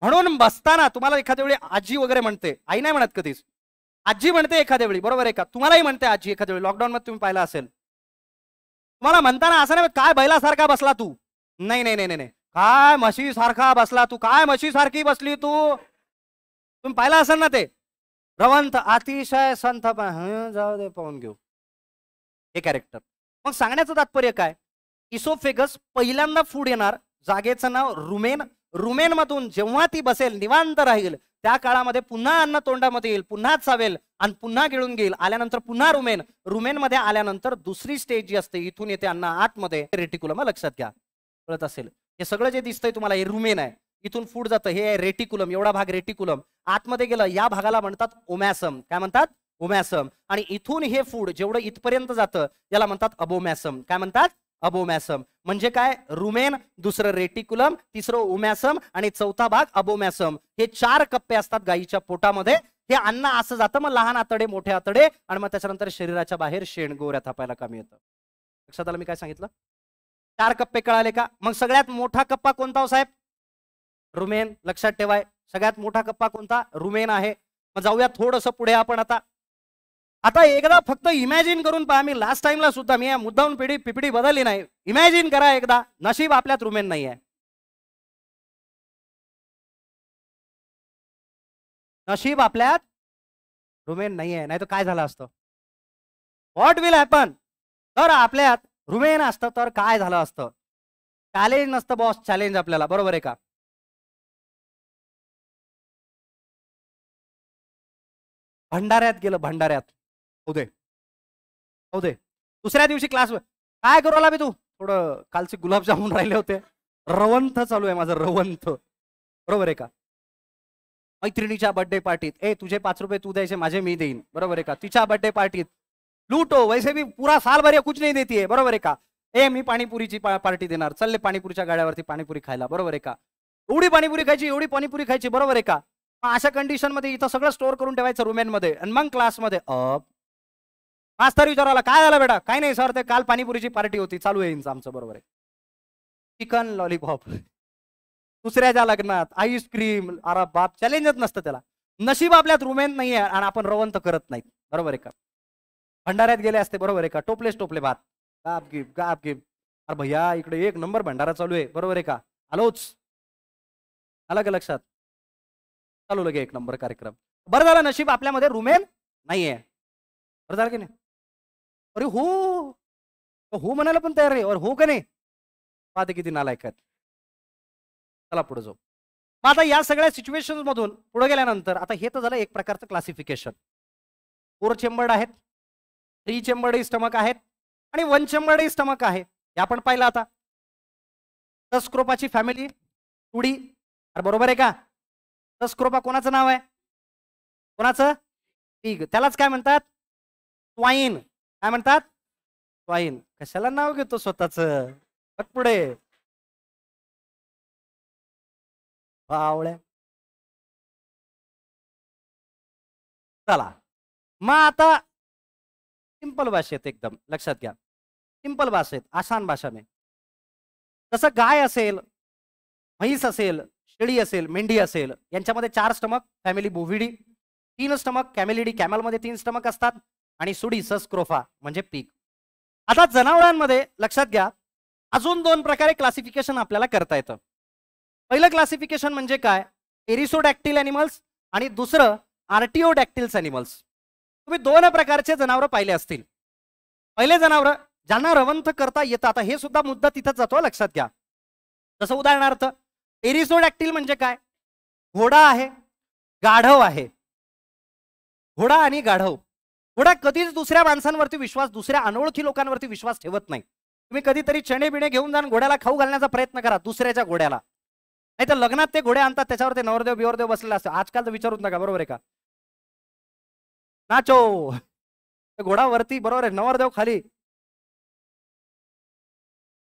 म्हणून बसताना तुम्हाला एखाद्या वेळी आजी वगैरे म्हणते आई नाही म्हणत कधीच आजी म्हणते एखाद्या वेळी बरोबर आहे का तुम्हालाही म्हणते आजी एखाद्या वेळी लॉकडाऊन मध्ये तुम्ही पाहिला असेल तुम्हाला म्हणताना असं नाही काय बैलासारखा बसला तू नाही नाही नाही नाही काय म्हशी सारखा बसला तू काय म्हशी सारखी बसली तू तुम्ही पाहिला असेल ना ते रवंत अतिशय संत जाऊ दे पाहून घेऊ हे कॅरेक्टर मग सांगण्याचं तात्पर्य काय इसोफेगस पहिल्यांदा फूड येणार जागेचं नाव रुमेन रुमेन मधून जेव्हा ती बसेल निवांत राहील त्या काळामध्ये पुन्हा अन्न तोंडामध्ये येईल पुन्हा चावेल आणि पुन्हा गिळून घेईल आल्यानंतर पुन्हा रुमेन रुमेनमध्ये आल्यानंतर दुसरी स्टेज जी असते इथून येते अन्न आतमध्ये रेटिकुलम लक्षात घ्या कळत असेल हे सगळं जे दिसतंय तुम्हाला हे रुमेन आहे इथून फूड जातं हे रेटिकुलम एवढा भाग रेटिकुलम आतमध्ये गेलं या भागाला म्हणतात ओमॅसम काय म्हणतात ओमॅसम आणि इथून हे फूड जेवढं इथपर्यंत जातं याला म्हणतात अबोमॅसम काय म्हणतात अबोमॅसम म्हणजे काय रुमेन दुसरं रेटिकुलम तिसरं उमॅसम आणि चौथा भाग अबोमॅसम हे चार कप्पे असतात गायीच्या पोटामध्ये हे अन्न असं जातं मग लहान आतडे मोठे आतडे आणि मग त्याच्यानंतर शरीराच्या बाहेर शेण गोऱ्या थापायला कमी येतं लक्षात आलं मी काय सांगितलं चार कप्पे कळाले का मग सगळ्यात मोठा कप्पा कोणता हो साहेब रुमेन लक्षात ठेवाय सगळ्यात मोठा कप्पा कोणता रुमेन आहे मग जाऊया थोडस पुढे आपण आता आता एकदा फक्त इमॅजिन करून पहा मी लास्ट टाइमला सुद्धा मी या मुद्दाहून पिढी पिपडी बदलली नाही इमॅजिन करा एकदा नशीब आपल्यात रुमेन नाही आहे नशीब आपल्यात रुमेन नाही आहे नाही तर काय झालं असतं व्हॉट विल हॅपन तर आपल्यात रुमेन असतं तर काय झालं असतं चॅलेंज नसतं बॉस चॅलेंज आपल्याला बरोबर आहे का भंडाऱ्यात गेलं भंडाऱ्यात दे हो दे दुसऱ्या दिवशी क्लास काय करू आला मी तू थोडं कालचे गुलाबजामुन राहिले होते रवंथ चालू आहे माझं रवंथ बरोबर आहे का मैत्रिणीच्या बर्थडे पार्टीत ए तुझे पाच रुपये तू द्यायचे माझे मी देईन बरोबर आहे का तिच्या बर्थडे पार्टीत लूटो वैसे भी पुरा साल भर कुछ नाही देते बरोबर आहे का ए मी पाणीपुरीची पार्टी देणार चालले पाणीपुरीच्या गाड्यावरती पाणीपुरी खायला बरोबर आहे का एवढी पाणीपुरी खायची एवढी पाणीपुरी खायची बरोबर आहे का अशा कंडिशनमध्ये इथं सगळं स्टोअर करून ठेवायचं रुमेनमध्ये आणि मग क्लासमध्ये अप मास्तर विचाराला काय झालं बेटा काय नाही सर ते काल पाणीपुरीची पार्टी होती चालू आहे आमचं बरोबर आहे चिकन लॉलीपॉप दुसऱ्याच्या लग्नात आईस्क्रीम अरा बाप चॅलेंजच नसतं त्याला नशीब आपल्यात रुमेन नाही आहे आणि आपण रवंत करत नाही बरोबर आहे का भंडाऱ्यात गेले असते बरोबर आहे का टोपलेच टोपले भात गाप गिप गाप गिप अरे भैया इकडे एक नंबर भंडारा चालू आहे बरोबर आहे का आलोच आलं का लक्षात चालू लगे एक नंबर कार्यक्रम बरं झालं नशीब आपल्यामध्ये रुमेन नाही आहे बरं झालं की नाही अरे हो हो म्हणायला पण तयार आहे हो का नाही पाहते किती चला पुढे जाऊ मग आता या सगळ्या सिच्युएशन मधून पुढे गेल्यानंतर आता हे तर झालं एक प्रकारचं क्लासिफिकेशन फोर चेंबर्ड आहेत थ्री चेंबर्ड स्टमक आहेत आणि वन चेंबर्ड स्टमक आहे हे आपण पाहिलं आता तस्क्रोपाची फॅमिली उडी अरे बरोबर आहे का तस्क्रोपा कोणाचं नाव आहे कोणाचं पीग त्यालाच काय म्हणतात स्वाईन काय म्हणतात स्वाईन कशाला नाव घेतो स्वतःच पुढे चला मग आता सिंपल भाषेत एकदम लक्षात घ्या सिंपल भाषेत आसान भाषाने जसं गाय असेल म्हैस असेल शेळी असेल मेंढी असेल यांच्यामध्ये चार स्टमक फॅमिली बोव्हिडी तीन स्टमक कॅमेलिडी कॅमलमध्ये तीन स्टमक असतात आणि सुडी सस्क्रोफा म्हणजे पीक आता जनावरांमध्ये लक्षात घ्या अजून दोन प्रकारे क्लासिफिकेशन आपल्याला करता येतं पहिलं क्लासिफिकेशन म्हणजे काय एरिसोडॅक्टिल अॅनिमल्स आणि दुसरं आरटीओ अॅनिमल्स तुम्ही दोन प्रकारचे जनावरं पाहिले असतील पहिले जनावरं ज्यांना रवंथ करता येतं आता हे सुद्धा मुद्दा तिथं जातो लक्षात घ्या जसं उदाहरणार्थ एरिसोडॅक्टिल म्हणजे काय घोडा आहे गाढव आहे घोडा आणि गाढव घोडा कधीच दुसऱ्या माणसांवरती विश्वास दुसऱ्या अनोळखी लोकांवरती विश्वास ठेवत नाही तुम्ही कधीतरी चणे बिणे घेऊन जाऊन घोड्याला खाऊ घालण्याचा प्रयत्न करा दुसऱ्याच्या घोड्याला नाही तर लग्नात ते घोडे आणतात त्याच्यावर ते नवरदेव बिवरदेव बसलेला असतो आजकाल तर विचारूच नका बरोबर आहे का नाचो घोडावरती बरोबर आहे नवरदेव खाली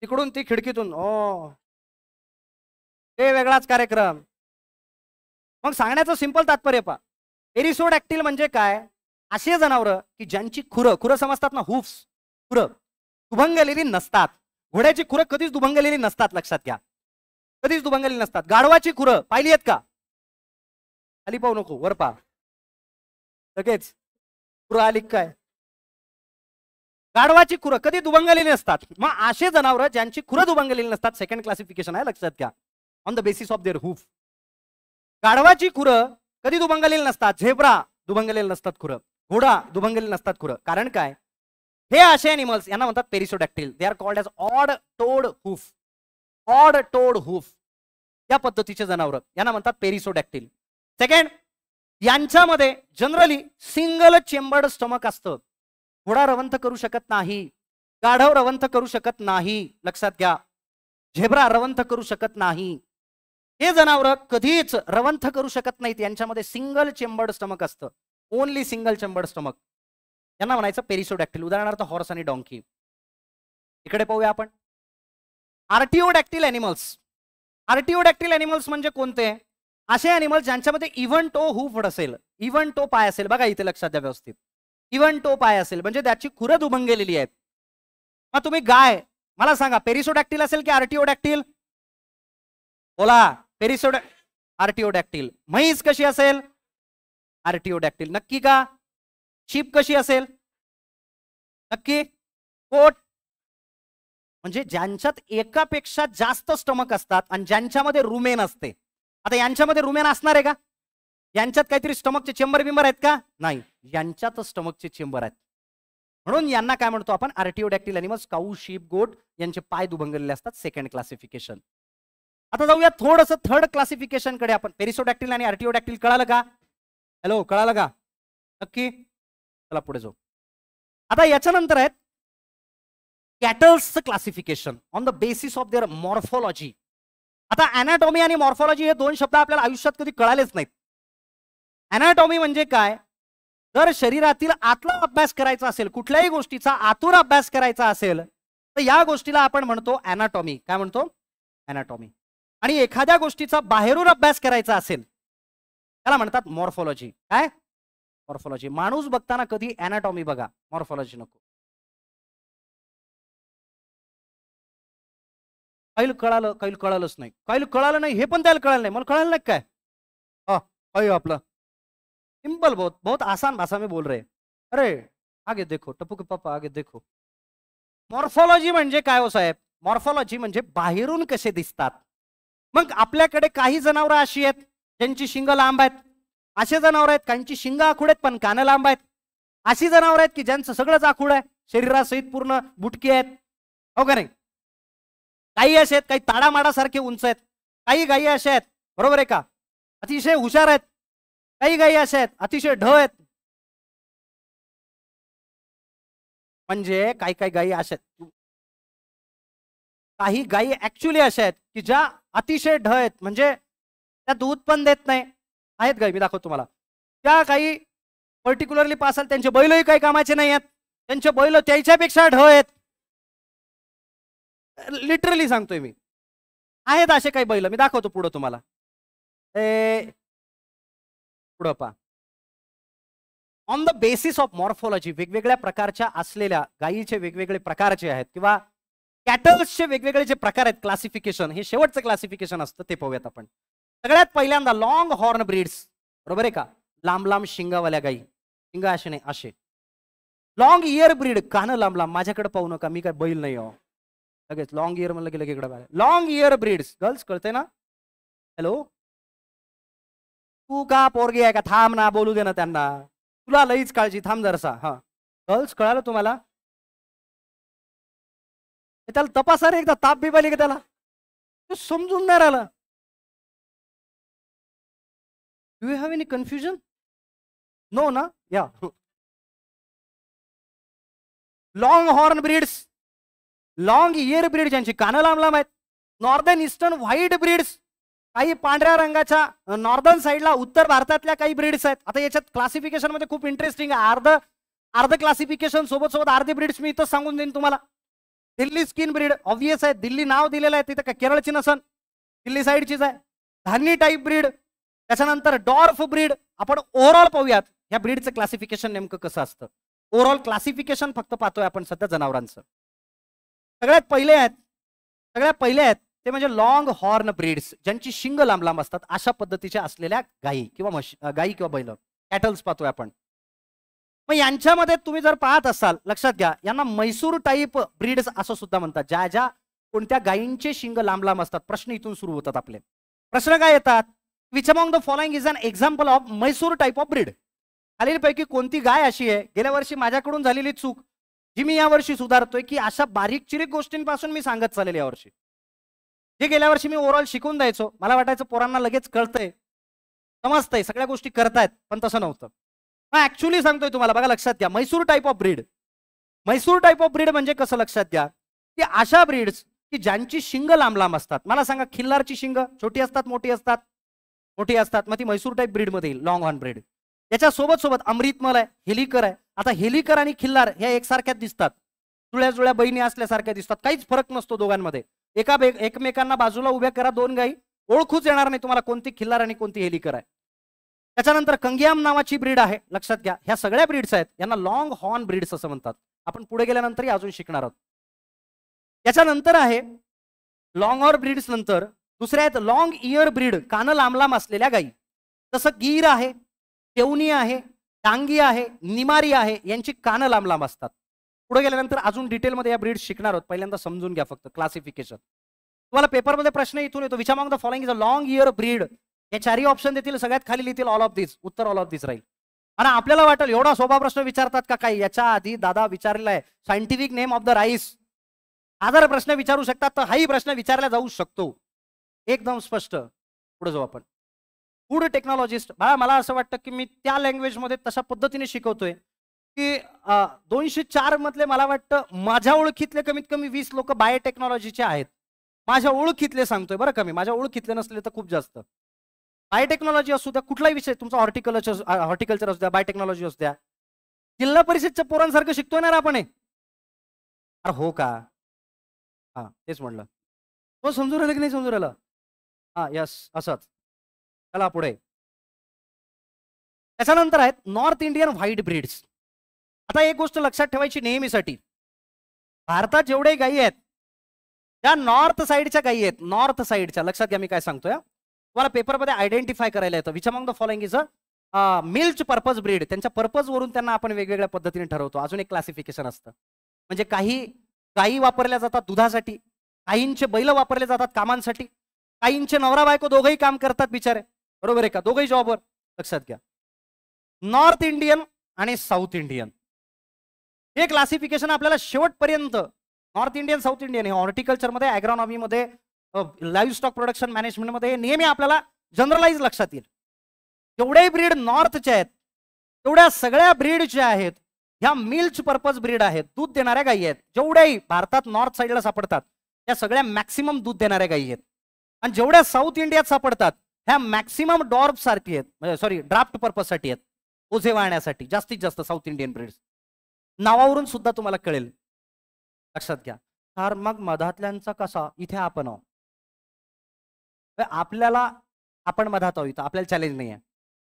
तिकडून ती खिडकीतून ओ ते वेगळाच कार्यक्रम मग सांगण्याचं सिंपल तात्पर्य पा एरिसोड ऍक्टिल म्हणजे काय असे जनावरं की ज्यांची खुरं खुरं समजतात ना हुफ्स खुरं दुभंगलेली नसतात घोड्याची खुरं कधीच दुभंगलेली नसतात लक्षात घ्या कधीच दुभंगलेली नसतात गाढवाची खुरं पाहिली आहेत का खाली पाहू नको वर पा लगेच खुरं आली काय गाढवाची खुरं कधी दुभंगलेली नसतात मग असे जनावरं ज्यांची खुरं दुभंगलेली नसतात सेकंड क्लासिफिकेशन आहे लक्षात घ्या on the basis of their hoof गाढवाची खुरं कधी दुभंगलेली नसतात झेब्रा दुभंगलेली नसतात खुरं घोडा दुभंगले नसतात खुरं कारण काय हे असे अॅनिमल्स यांना म्हणतात perissodactyl they are called as odd toed hoof odd toed hoof या पद्धतीचे जनावरं यांना म्हणतात पेरिसोडॅक्टिल सेकंड यांच्यामध्ये जनरली सिंगल चेंबर्ड स्टमक असतं घोडा रवंथ करू शकत नाही गाढव रवंथ करू शकत नाही लक्षात घ्या झेब्रा रवंथ करू शकत नाही हे जनावरं कधीच रवंथ करू शकत नाहीत यांच्यामध्ये सिंगल चेंबर्ड स्टमक असतं ओनली सिंगल चंबड स्टमक यांना म्हणायचं पेरिसोडॅक्टिल उदाहरणार्थ हॉर्स आणि डॉंकी इकडे पाहूया आपण आर्टिओडॅक्टिल ॲनिमल्स आर्टिओडॅक्टिल ॲनिमल्स म्हणजे कोणते असे ॲनिमल्स ज्यांच्यामध्ये इव्हन टो हुफड असेल इव्हन टो पाय असेल बघा इथे लक्षात द्या व्यवस्थित इव्हन टो पाय असेल म्हणजे त्याची खुरं दुभंगलेली आहेत मग तुम्ही गाय मला सांगा पेरिसोडॅक्टिल असेल की आर्टिओडॅक्टिल बोला पेरिसोड आर्टिओडॅक्टिल म्हैस कशी असेल आरटीओडॅक्टिल नक्की का शिप कशी असेल नक्की कोट म्हणजे ज्यांच्यात एकापेक्षा जास्त स्टमक असतात आणि ज्यांच्यामध्ये रुमेन असते आता यांच्यामध्ये रुमेन असणार आहे का यांच्यात काहीतरी स्टमकचे चेंबर बिंबर आहेत का नाही यांच्यात स्टमकचे चेंबर आहेत म्हणून यांना काय म्हणतो आपण डॅक्टिल अॅनिमल्स काऊ शिप गोट यांचे पाय दुभंगलेले असतात सेकंड क्लासिफिकेशन आता जाऊया थोडस थर्ड क्लासिफिकेशन कडे आपण पेरिसोडॅक्टिल आणि आरटीओडॅक्टिल कळालं का हॅलो कळालं का नक्की चला पुढे जाऊ आता याच्यानंतर आहेत cattles classification on the basis of their morphology आता अॅनाटॉमी आणि मॉर्फॉलॉजी हे दोन शब्द आपल्याला आयुष्यात कधी कळालेच नाहीत अॅनाटॉमी म्हणजे काय जर शरीरातील आतला अभ्यास करायचा असेल कुठल्याही गोष्टीचा आतून अभ्यास करायचा असेल तर या गोष्टीला आपण म्हणतो अॅनाटॉमी काय म्हणतो अॅनाटॉमी आणि एखाद्या गोष्टीचा बाहेरून अभ्यास करायचा असेल त्याला म्हणतात मॉर्फॉलॉजी काय मॉर्फॉलॉजी माणूस बघताना कधी अनाटॉमी बघा मॉर्फॉलॉजी नको कैल कळालं कैल कळालंच नाही काही कळालं नाही हे पण त्याला कळालं नाही मला कळालं नाही काय हा आपलं सिंपल बहुत बहुत आसान भाषा मी बोल रहे अरे आगे देखो टपू के पप्पा आगे देखो मॉर्फॉलॉजी म्हणजे काय हो साहेब मॉर्फॉलॉजी म्हणजे बाहेरून कसे दिसतात मग आपल्याकडे काही जनावरं अशी आहेत ज्यांची शिंग लांब आहेत असे जनावर आहेत काहींची शिंग आखूड आहेत पण कानं लांब आहेत अशी जनावर आहेत की ज्यांचं सगळंच आखूड आहे शरीरासहित पूर्ण बुटकी आहेत हो का नाही काही असे आहेत काही ताडामाडासारखे उंच आहेत काही गायी अशा आहेत बरोबर आहे का अतिशय हुशार आहेत काही गायी अशा आहेत अतिशय ढ आहेत म्हणजे काही काही गायी अशा आहेत काही गायी ऍक्च्युली अशा आहेत की ज्या अतिशय ढ आहेत म्हणजे त्या दूध पण देत नाही आहेत गाय मी दाखवतो तुम्हाला त्या काही पर्टिक्युलरली पासल त्यांचे बैलही काही कामाचे नाही आहेत त्यांचे बैल त्याच्यापेक्षा ढ आहेत लिटरली सांगतोय मी आहेत असे काही बैल मी दाखवतो पुढं तुम्हाला ए पुढं पा on the basis of morphology वेगवेगळ्या प्रकारच्या असलेल्या गायीचे वेगवेगळे प्रकारचे आहेत किंवा कॅटल्सचे वेगवेगळे जे प्रकार आहेत क्लासिफिकेशन हे शेवटचं क्लासिफिकेशन असतं ते पाहूयात आपण सगळ्यात पहिल्यांदा लॉंग हॉर्न ब्रीड्स बरोबर आहे का लांब लांब शिंगावाल्या गाई शिंगा असे नाही असे लॉंग इयर ब्रीड कानं लांब लांब माझ्याकडे पाहू नका मी काय बैल नाही हो लगेच लॉंग इयर म्हणलं की लगेच इकडे लॉंग इयर ब्रीड्स गर्ल्स कळते ना हॅलो तू का पोरगी आहे का थांब ना बोलू दे ना त्यांना तुला लईच काळजी थांब जरसा हा गर्ल्स कळालं तुम्हाला त्याला तपासा रे एकदा ताप बिबाली का त्याला समजून नाही राहिलं Do you have any confusion? No, na? Yeah. Long horn breeds long ear breed ज्यांची कान लांब लांब आहेत नॉर्दर्न इस्टर्न व्हाईट ब्रीड्स काही पांढऱ्या रंगाच्या नॉर्दर्न साईडला उत्तर भारतातल्या काही ब्रीड्स आहेत आता याच्यात क्लासिफिकेशन मध्ये खूप इंटरेस्टिंग आहे अर्ध अर्ध क्लासिफिकेशन सोबत सोबत अर्धे ब्रीड्स मी इथं सांगून देईन तुम्हाला दिल्ली स्किन ब्रीड ऑब्विस आहे दिल्ली नाव दिलेलं आहे तिथं केरळची नसन दिल्ली साईडचीच आहे धान्य टाईप ब्रीड त्याच्यानंतर डॉर्फ ब्रीड आपण ओव्हरऑल पाहूयात ह्या ब्रीडचं क्लासिफिकेशन नेमकं कसं असतं ओव्हरऑल क्लासिफिकेशन फक्त पाहतोय आपण सध्या जनावरांचं सगळ्यात पहिले आहेत सगळ्यात पहिले आहेत ते म्हणजे लॉंग हॉर्न ब्रीड्स ज्यांची शिंग लांब लांब असतात अशा पद्धतीच्या असलेल्या गायी किंवा म्हशी गायी किंवा बैल कॅटल्स पाहतोय आपण मग यांच्यामध्ये तुम्ही जर पाहत असाल लक्षात घ्या यांना मैसूर टाईप ब्रीड्स असं सुद्धा म्हणतात ज्या ज्या कोणत्या गायींचे शिंग लांब लांब असतात प्रश्न इथून सुरू होतात आपले प्रश्न काय येतात which among the following is an example of Mysore type of breed खालीलपैकी कोणती गाय अशी आहे गेल्या वर्षी माझ्याकडून झालेली चूक जी मी यावर्षी सुधारतोय की अशा बारीक चिरीक गोष्टींपासून मी सांगत चालेल यावर्षी जे गेल्या वर्षी मी ओव्हरऑल शिकून द्यायचो मला वाटायचं पोरांना लगेच कळतंय समजतंय सगळ्या गोष्टी करतायत पण तसं नव्हतं मग ऍक्च्युली सांगतोय तुम्हाला बघा लक्षात द्या Mysore type of breed Mysore type of breed म्हणजे कसं लक्षात द्या की अशा ब्रीड्स की ज्यांची शिंग लांब लांब असतात मला सांगा खिल्लारची शिंग छोटी असतात मोठी असतात मोठी असतात मग ती म्हैसूर टाईप ब्रीडमध्ये येईल लॉंग हॉर्न ब्रीड याच्या सोबत सोबत अमृतमल आहे हेलिकर आहे आता हेलिकर आणि खिल्लार ह्या एकसारख्याच दिसतात जुळ्या जुळ्या बहिणी असल्यासारख्या दिसतात काहीच फरक नसतो दोघांमध्ये एका एकमेकांना बाजूला उभ्या करा दोन गाई ओळखूच येणार नाही तुम्हाला कोणती खिल्लार आणि कोणती हेलिकर आहे त्याच्यानंतर कंगियाम नावाची ब्रीड आहे लक्षात घ्या ह्या सगळ्या ब्रीड्स आहेत यांना लॉंग हॉर्न ब्रीड्स असं म्हणतात आपण पुढे गेल्यानंतरही अजून शिकणार आहोत त्याच्यानंतर आहे लॉंग हॉर्न ब्रीड्स नंतर दुसऱ्या आहेत लॉंग इयर ब्रीड कान लांब लांब असलेल्या गाई जसं गीर आहे शेवणी आहे डांगी आहे निमारी आहे यांची कानं लांब लांब असतात पुढे गेल्यानंतर अजून डिटेलमध्ये या ब्रीड शिकणार आहोत पहिल्यांदा समजून घ्या फक्त क्लासिफिकेशन तुम्हाला पेपरमध्ये प्रश्न इथून येतो विचार मग the following is a long ear breed हे चारही ऑप्शन देतील सगळ्यात खाली लिहितील ऑल ऑफ दिस उत्तर ऑल ऑफ दिस राहील आणि आपल्याला वाटेल एवढा सोपा प्रश्न विचारतात का काही याच्या आधी दादा विचारलेला आहे scientific name of the rice हा जर प्रश्न विचारू शकतात तर हाही प्रश्न विचारला जाऊ शकतो एकदम स्पष्ट पुढे जाऊ आपण फूड टेक्नॉलॉजिस्ट बाळा मला असं वाटतं की मी त्या लँग्वेजमध्ये तशा पद्धतीने शिकवतोय की दोनशे चार मधले मला वाटतं माझ्या ओळखीतले कमीत कमी वीस लोक बायोटेक्नॉलॉजीचे आहेत माझ्या ओळखीतले सांगतोय बरं कमी माझ्या ओळखीतले नसले तर खूप जास्त बायोटेक्नॉलॉजी असू द्या कुठलाही विषय तुमचा हॉर्टिकल्चर हॉर्टिकल्चर असू द्या बायोटेक्नॉलॉजी असू द्या जिल्हा परिषदच्या पोरांसारखं शिकतोय ना आपण अरे हो का हा तेच म्हणलं तो समजू राहिलं की नाही समजू राहिलं हा यस असत चला पुढे त्याच्यानंतर आहेत नॉर्थ इंडियन व्हाईट ब्रीड्स आता एक गोष्ट लक्षात ठेवायची नेहमीसाठी भारतात जेवढे गायी आहेत त्या नॉर्थ साईडच्या गायी आहेत नॉर्थ साईडच्या लक्षात घ्या मी काय सांगतोय तुम्हाला पेपरमध्ये आयडेंटिफाय करायला येतं which among the following is a milch purpose breed त्यांच्या वरून त्यांना आपण वेगवेगळ्या पद्धतीने ठरवतो अजून एक क्लासिफिकेशन असतं म्हणजे काही गायी वापरल्या जातात दुधासाठी काहींचे बैल वापरले जातात कामांसाठी काहींचे नवरा बायको दोघंही काम करतात बिचारे बरोबर आहे का दोघंही जॉबवर लक्षात घ्या नॉर्थ इंडियन आणि साऊथ इंडियन हे क्लासिफिकेशन आपल्याला शेवटपर्यंत नॉर्थ इंडियन साऊथ इंडियन हे हॉर्टिकल्चरमध्ये अॅग्रॉनॉमीमध्ये लाईव्ह स्टॉक प्रोडक्शन मॅनेजमेंटमध्ये हे नेहमी आपल्याला जनरलाइज लक्षात येईल जेवढ्याही ब्रीड नॉर्थचे आहेत तेवढ्या सगळ्या ब्रीड ज्या आहेत ह्या मिल्च पर्पज ब्रीड आहेत दूध देणाऱ्या गायी आहेत जेवढ्याही भारतात नॉर्थ साईडला सापडतात त्या सगळ्या मॅक्सिमम दूध देणाऱ्या गायी आहेत आणि जेवढ्या साऊथ इंडियात सापडतात ह्या मॅक्सिमम डॉर्फ सारखी आहेत सॉरी ड्राफ्ट पर्पजसाठी आहेत ओझे वाळण्यासाठी जास्तीत जास्त साऊथ इंडियन ब्रीड्स नावावरून सुद्धा तुम्हाला कळेल लक्षात घ्या तर मग मधातल्यांचा कसा इथे आपण आहो म्हणजे आपल्याला आपण मधात आहो इथं आपल्याला चॅलेंज नाही आहे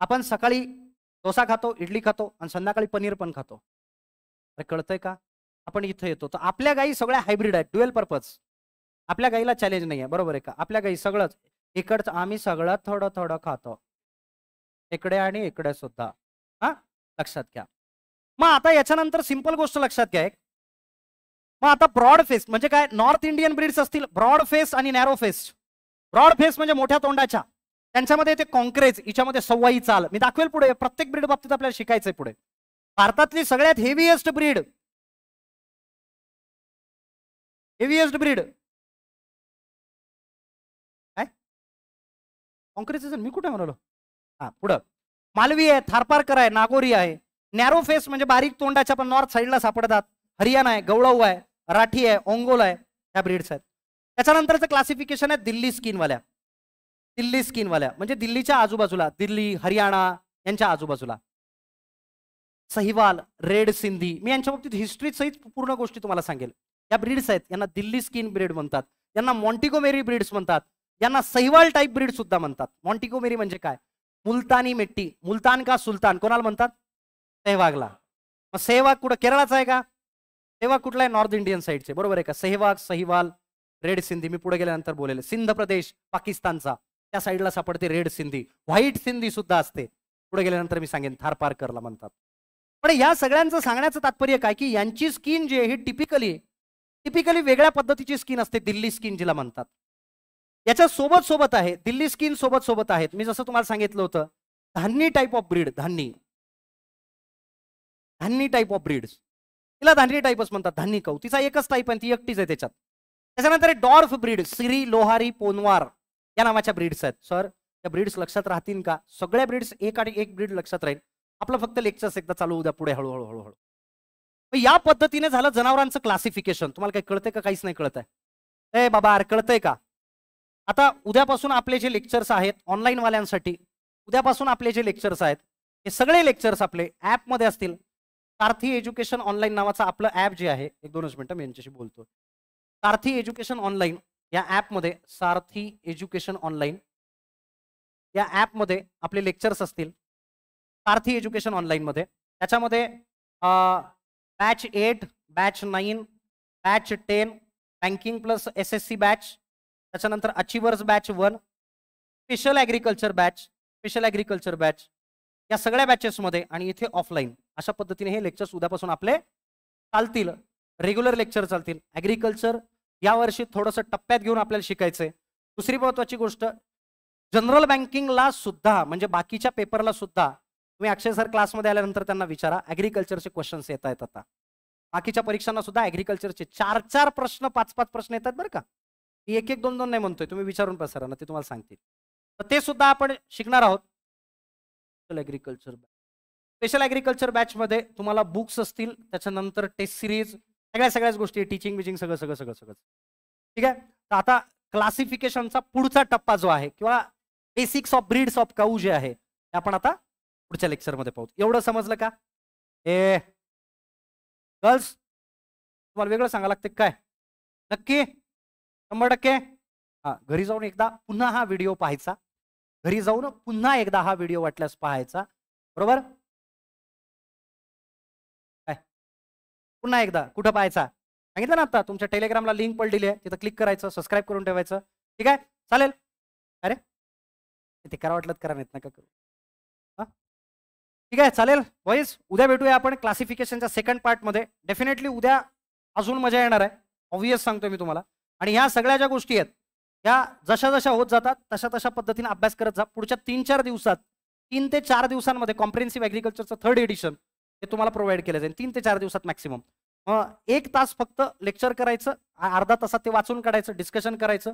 आपण सकाळी डोसा खातो इडली खातो आणि संध्याकाळी पनीर पण खातो अरे कळतंय का आपण इथं येतो तर आपल्या गाई सगळ्या हायब्रिड आहेत ट्वेल्व पर्पज आपल्या गाईला चॅलेंज नाही आहे बरोबर आहे का आपल्या गाई सगळंच इकडचं आम्ही सगळं थोडं थोडं खातो इकडे आणि इकडे सुद्धा हा लक्षात घ्या मग आता याच्यानंतर सिंपल गोष्ट लक्षात घ्या एक मग आता ब्रॉड फेस म्हणजे काय नॉर्थ इंडियन ब्रीड्स असतील ब्रॉड फेस आणि नॅरो फेस ब्रॉड फेस म्हणजे मोठ्या तोंडाच्या त्यांच्यामध्ये ते कॉन्क्रेज हिच्यामध्ये सव्वाई चाल मी दाखवेल पुढे प्रत्येक ब्रीड बाबतीत आपल्याला शिकायचंय पुढे भारतातली सगळ्यात हेवीएस्ट ब्रीड हेवीएस्ट ब्रीड काँग्रेसेशन मी कुठे म्हणालो हा पुढं मालवी आहे थारपारकर आहे नागोरी आहे नॅरो फेस म्हणजे बारीक तोंडाच्या पण नॉर्थ साईडला सापडतात हरियाणा आहे गवळाऊ आहे राठी आहे ओंगोल आहे ह्या ब्रीड्स आहेत त्याच्यानंतरचं क्लासिफिकेशन आहे दिल्ली स्किनवाल्या दिल्ली स्किनवाल्या म्हणजे दिल्लीच्या आजूबाजूला दिल्ली हरियाणा यांच्या आजूबाजूला सहिवाल रेड सिंधी मी यांच्या बाबतीत हिस्ट्री सहित पूर्ण गोष्टी तुम्हाला सांगेल या ब्रीड्स आहेत यांना दिल्ली स्किन ब्रीड म्हणतात यांना मॉन्टिगोमेरी ब्रीड्स म्हणतात यांना सहिवाल टाईप ब्रीड सुद्धा म्हणतात मॉन्टिको मेरी म्हणजे काय मुलतानी मिट्टी मुलतान का सुलतान कोणाला म्हणतात सहवागला मग सहवाग कुठं केरळाचा आहे का सहवाग कुठला आहे नॉर्थ इंडियन साईडचे बरोबर आहे का सहवाग सहिवाल रेड सिंधी मी पुढे गेल्यानंतर बोलेले सिंध प्रदेश पाकिस्तानचा त्या साईडला सापडते रेड सिंधी व्हाईट सिंधी सुद्धा असते पुढे गेल्यानंतर मी सांगेन थारपारकरला म्हणतात पण या सगळ्यांचं सांगण्याचं तात्पर्य काय की यांची स्किन जी आहे ही टिपिकली टिपिकली वेगळ्या पद्धतीची स्किन असते दिल्ली स्किन जिला म्हणतात याच्या सोबत सोबत आहे दिल्ली स्किन सोबत सोबत आहेत मी जसं तुम्हाला सांगितलं होतं Dhanni type of breed Dhanni Dhanni type of breeds तिला धान्नी टाईपच म्हणतात धान्नी कौ तिचा एकच टाईप आहे ती एकटीच आहे त्याच्यात त्याच्यानंतर डॉर्फ ब्रीड सिरी लोहारी पोनवार या नावाच्या ब्रीड्स आहेत सर त्या ब्रीड्स लक्षात राहतील का सगळ्या ब्रीड्स एक आणि एक ब्रीड लक्षात राहील आपलं फक्त लेक्चर्स एकदा चालू उद्या पुढे हळूहळू हळूहळू या पद्धतीने झालं जनावरांचं क्लासिफिकेशन तुम्हाला काही कळतंय का काहीच नाही कळत आहे ए बाबा आर कळतंय का आता उद्यापासून आपले जे लेक्चर्स आहेत ऑनलाईनवाल्यांसाठी उद्यापासून आपले जे लेक्चर्स आहेत हे सगळे लेक्चर्स आपले ॲपमध्ये असतील सारथी एज्युकेशन ऑनलाईन नावाचं आपलं ॲप जे आहे एक दोनच मिनटं मी यांच्याशी बोलतो सारथी एज्युकेशन ऑनलाईन या ॲपमध्ये सारथी एज्युकेशन ऑनलाईन या ॲपमध्ये आपले लेक्चर्स असतील सारथी एज्युकेशन ऑनलाईनमध्ये त्याच्यामध्ये batch eight batch nine batch ten banking plus S S C batch त्याच्यानंतर achievers batch one special agriculture batch special agriculture batch या सगळ्या बॅचेसमध्ये आणि इथे ऑफलाईन अशा पद्धतीने हे लेक्चर्स उद्यापासून आपले चालतील रेग्युलर लेक्चर चालतील ॲग्रिकल्चर यावर्षी थोडंसं टप्प्यात घेऊन आपल्याला शिकायचं दुसरी महत्त्वाची गोष्ट जनरल बँकिंगला सुद्धा म्हणजे बाकीच्या पेपरला सुद्धा तुम्ही अक्षय सर क्लासमध्ये आल्यानंतर त्यांना विचारा ॲग्रिकल्चरचे क्वेश्चन्स येत आहेत आता बाकीच्या परीक्षांना सुद्धा ॲग्रिकल्चरचे चार चार प्रश्न पाच पाच प्रश्न येतात बरं का एक एक दोन दोन नाही म्हणतोय तुम्ही विचारून पसरा ना ते तुम्हाला सांगतील तर ते सुद्धा आपण शिकणार आहोत special agriculture batch special batch मध्ये तुम्हाला बुक्स असतील त्याच्यानंतर टेस्ट सिरीज सगळ्या सगळ्याच गोष्टी टीचिंग बिचिंग सगळं सगळं सगळं सगळं ठीक आहे तर आता क्लासिफिकेशनचा पुढचा टप्पा जो आहे किंवा basics of breeds of cow जे आहे ते आपण आता पुढच्या लेक्चरमध्ये पाहू एवढं समजलं का ए गर्ल्स तुम्हाला वेगळं सांगा लागते काय नक्की शंभर टक्के घरी जाऊन एकदा पुन्हा हा व्हिडिओ पाहायचा घरी जाऊन पुन्हा एकदा हा व्हिडिओ वाटल्यास पाहायचा बरोबर काय पुन्हा एकदा कुठं पाहायचा सांगितलं ना आता तुमच्या टेलिग्रामला लिंक पण दिली आहे तिथं क्लिक करायचं सबस्क्राईब करून ठेवायचं ठीक आहे चालेल अरे ते करा वाटलं करा नाहीत ना का करू ठीक आहे चालेल वाईज उद्या भेटूया आपण क्लासिफिकेशनच्या सेकंड पार्टमध्ये डेफिनेटली उद्या अजून मजा येणार आहे ऑब्वियस सांगतोय मी तुम्हाला आणि ह्या सगळ्या ज्या गोष्टी आहेत ह्या जशा जशा होत जातात तशा तशा पद्धतीने अभ्यास करत जा पुढच्या तीन चार दिवसात तीन ते चार दिवसांमध्ये कॉम्प्रेन्सिव्ह ॲग्रिकल्चरचं थर्ड एडिशन हे तुम्हाला प्रोव्हाइड केलं जाईल तीन ते चार दिवसात मॅक्सिमम एक तास फक्त लेक्चर करायचं अर्धा तासात ते वाचून काढायचं डिस्कशन करायचं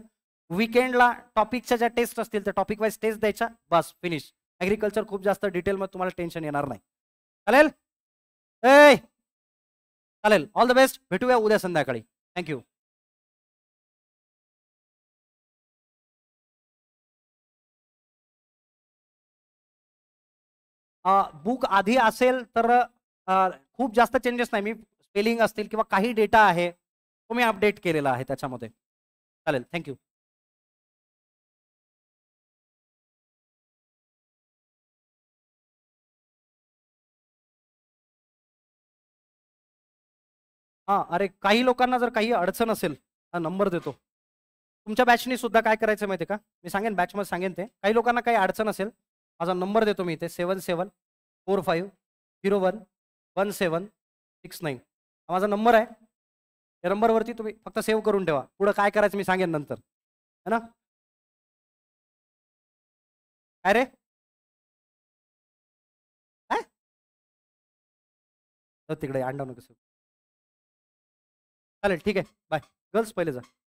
विकेंडला टॉपिकच्या ज्या टेस्ट असतील त्या टॉपिक वाईज टेस्ट द्यायच्या बस फिनिश ॲग्रिकल्चर खूप जास्त डिटेलमध्ये तुम्हाला टेन्शन येणार नाही चालेल ए चालेल ऑल द बेस्ट भेटूया उद्या संध्याकाळी थँक्यू बुक आधी असेल तर खूप जास्त चेंजेस नाही मी स्पेलिंग असतील किंवा काही डेटा आहे तो मी अपडेट केलेला आहे त्याच्यामध्ये चालेल थँक्यू हा अरे काही लोकांना जर काही अडचण असेल हा नंबर देतो तुमच्या बॅचनी सुद्धा काय करायचं माहिती का मी सांगेन बॅचमध्ये सांगेन ते काही लोकांना काही अडचण असेल माझा नंबर देतो मी इथे seven seven four five zero one one seven six nine हा माझा नंबर आहे या नंबरवरती तुम्ही फक्त सेव्ह करून ठेवा पुढं काय करायचं मी सांगेन नंतर है ना काय रे तिकडे अंडा नको चालेल ठीक आहे बाय गर्ल्स पहिले जा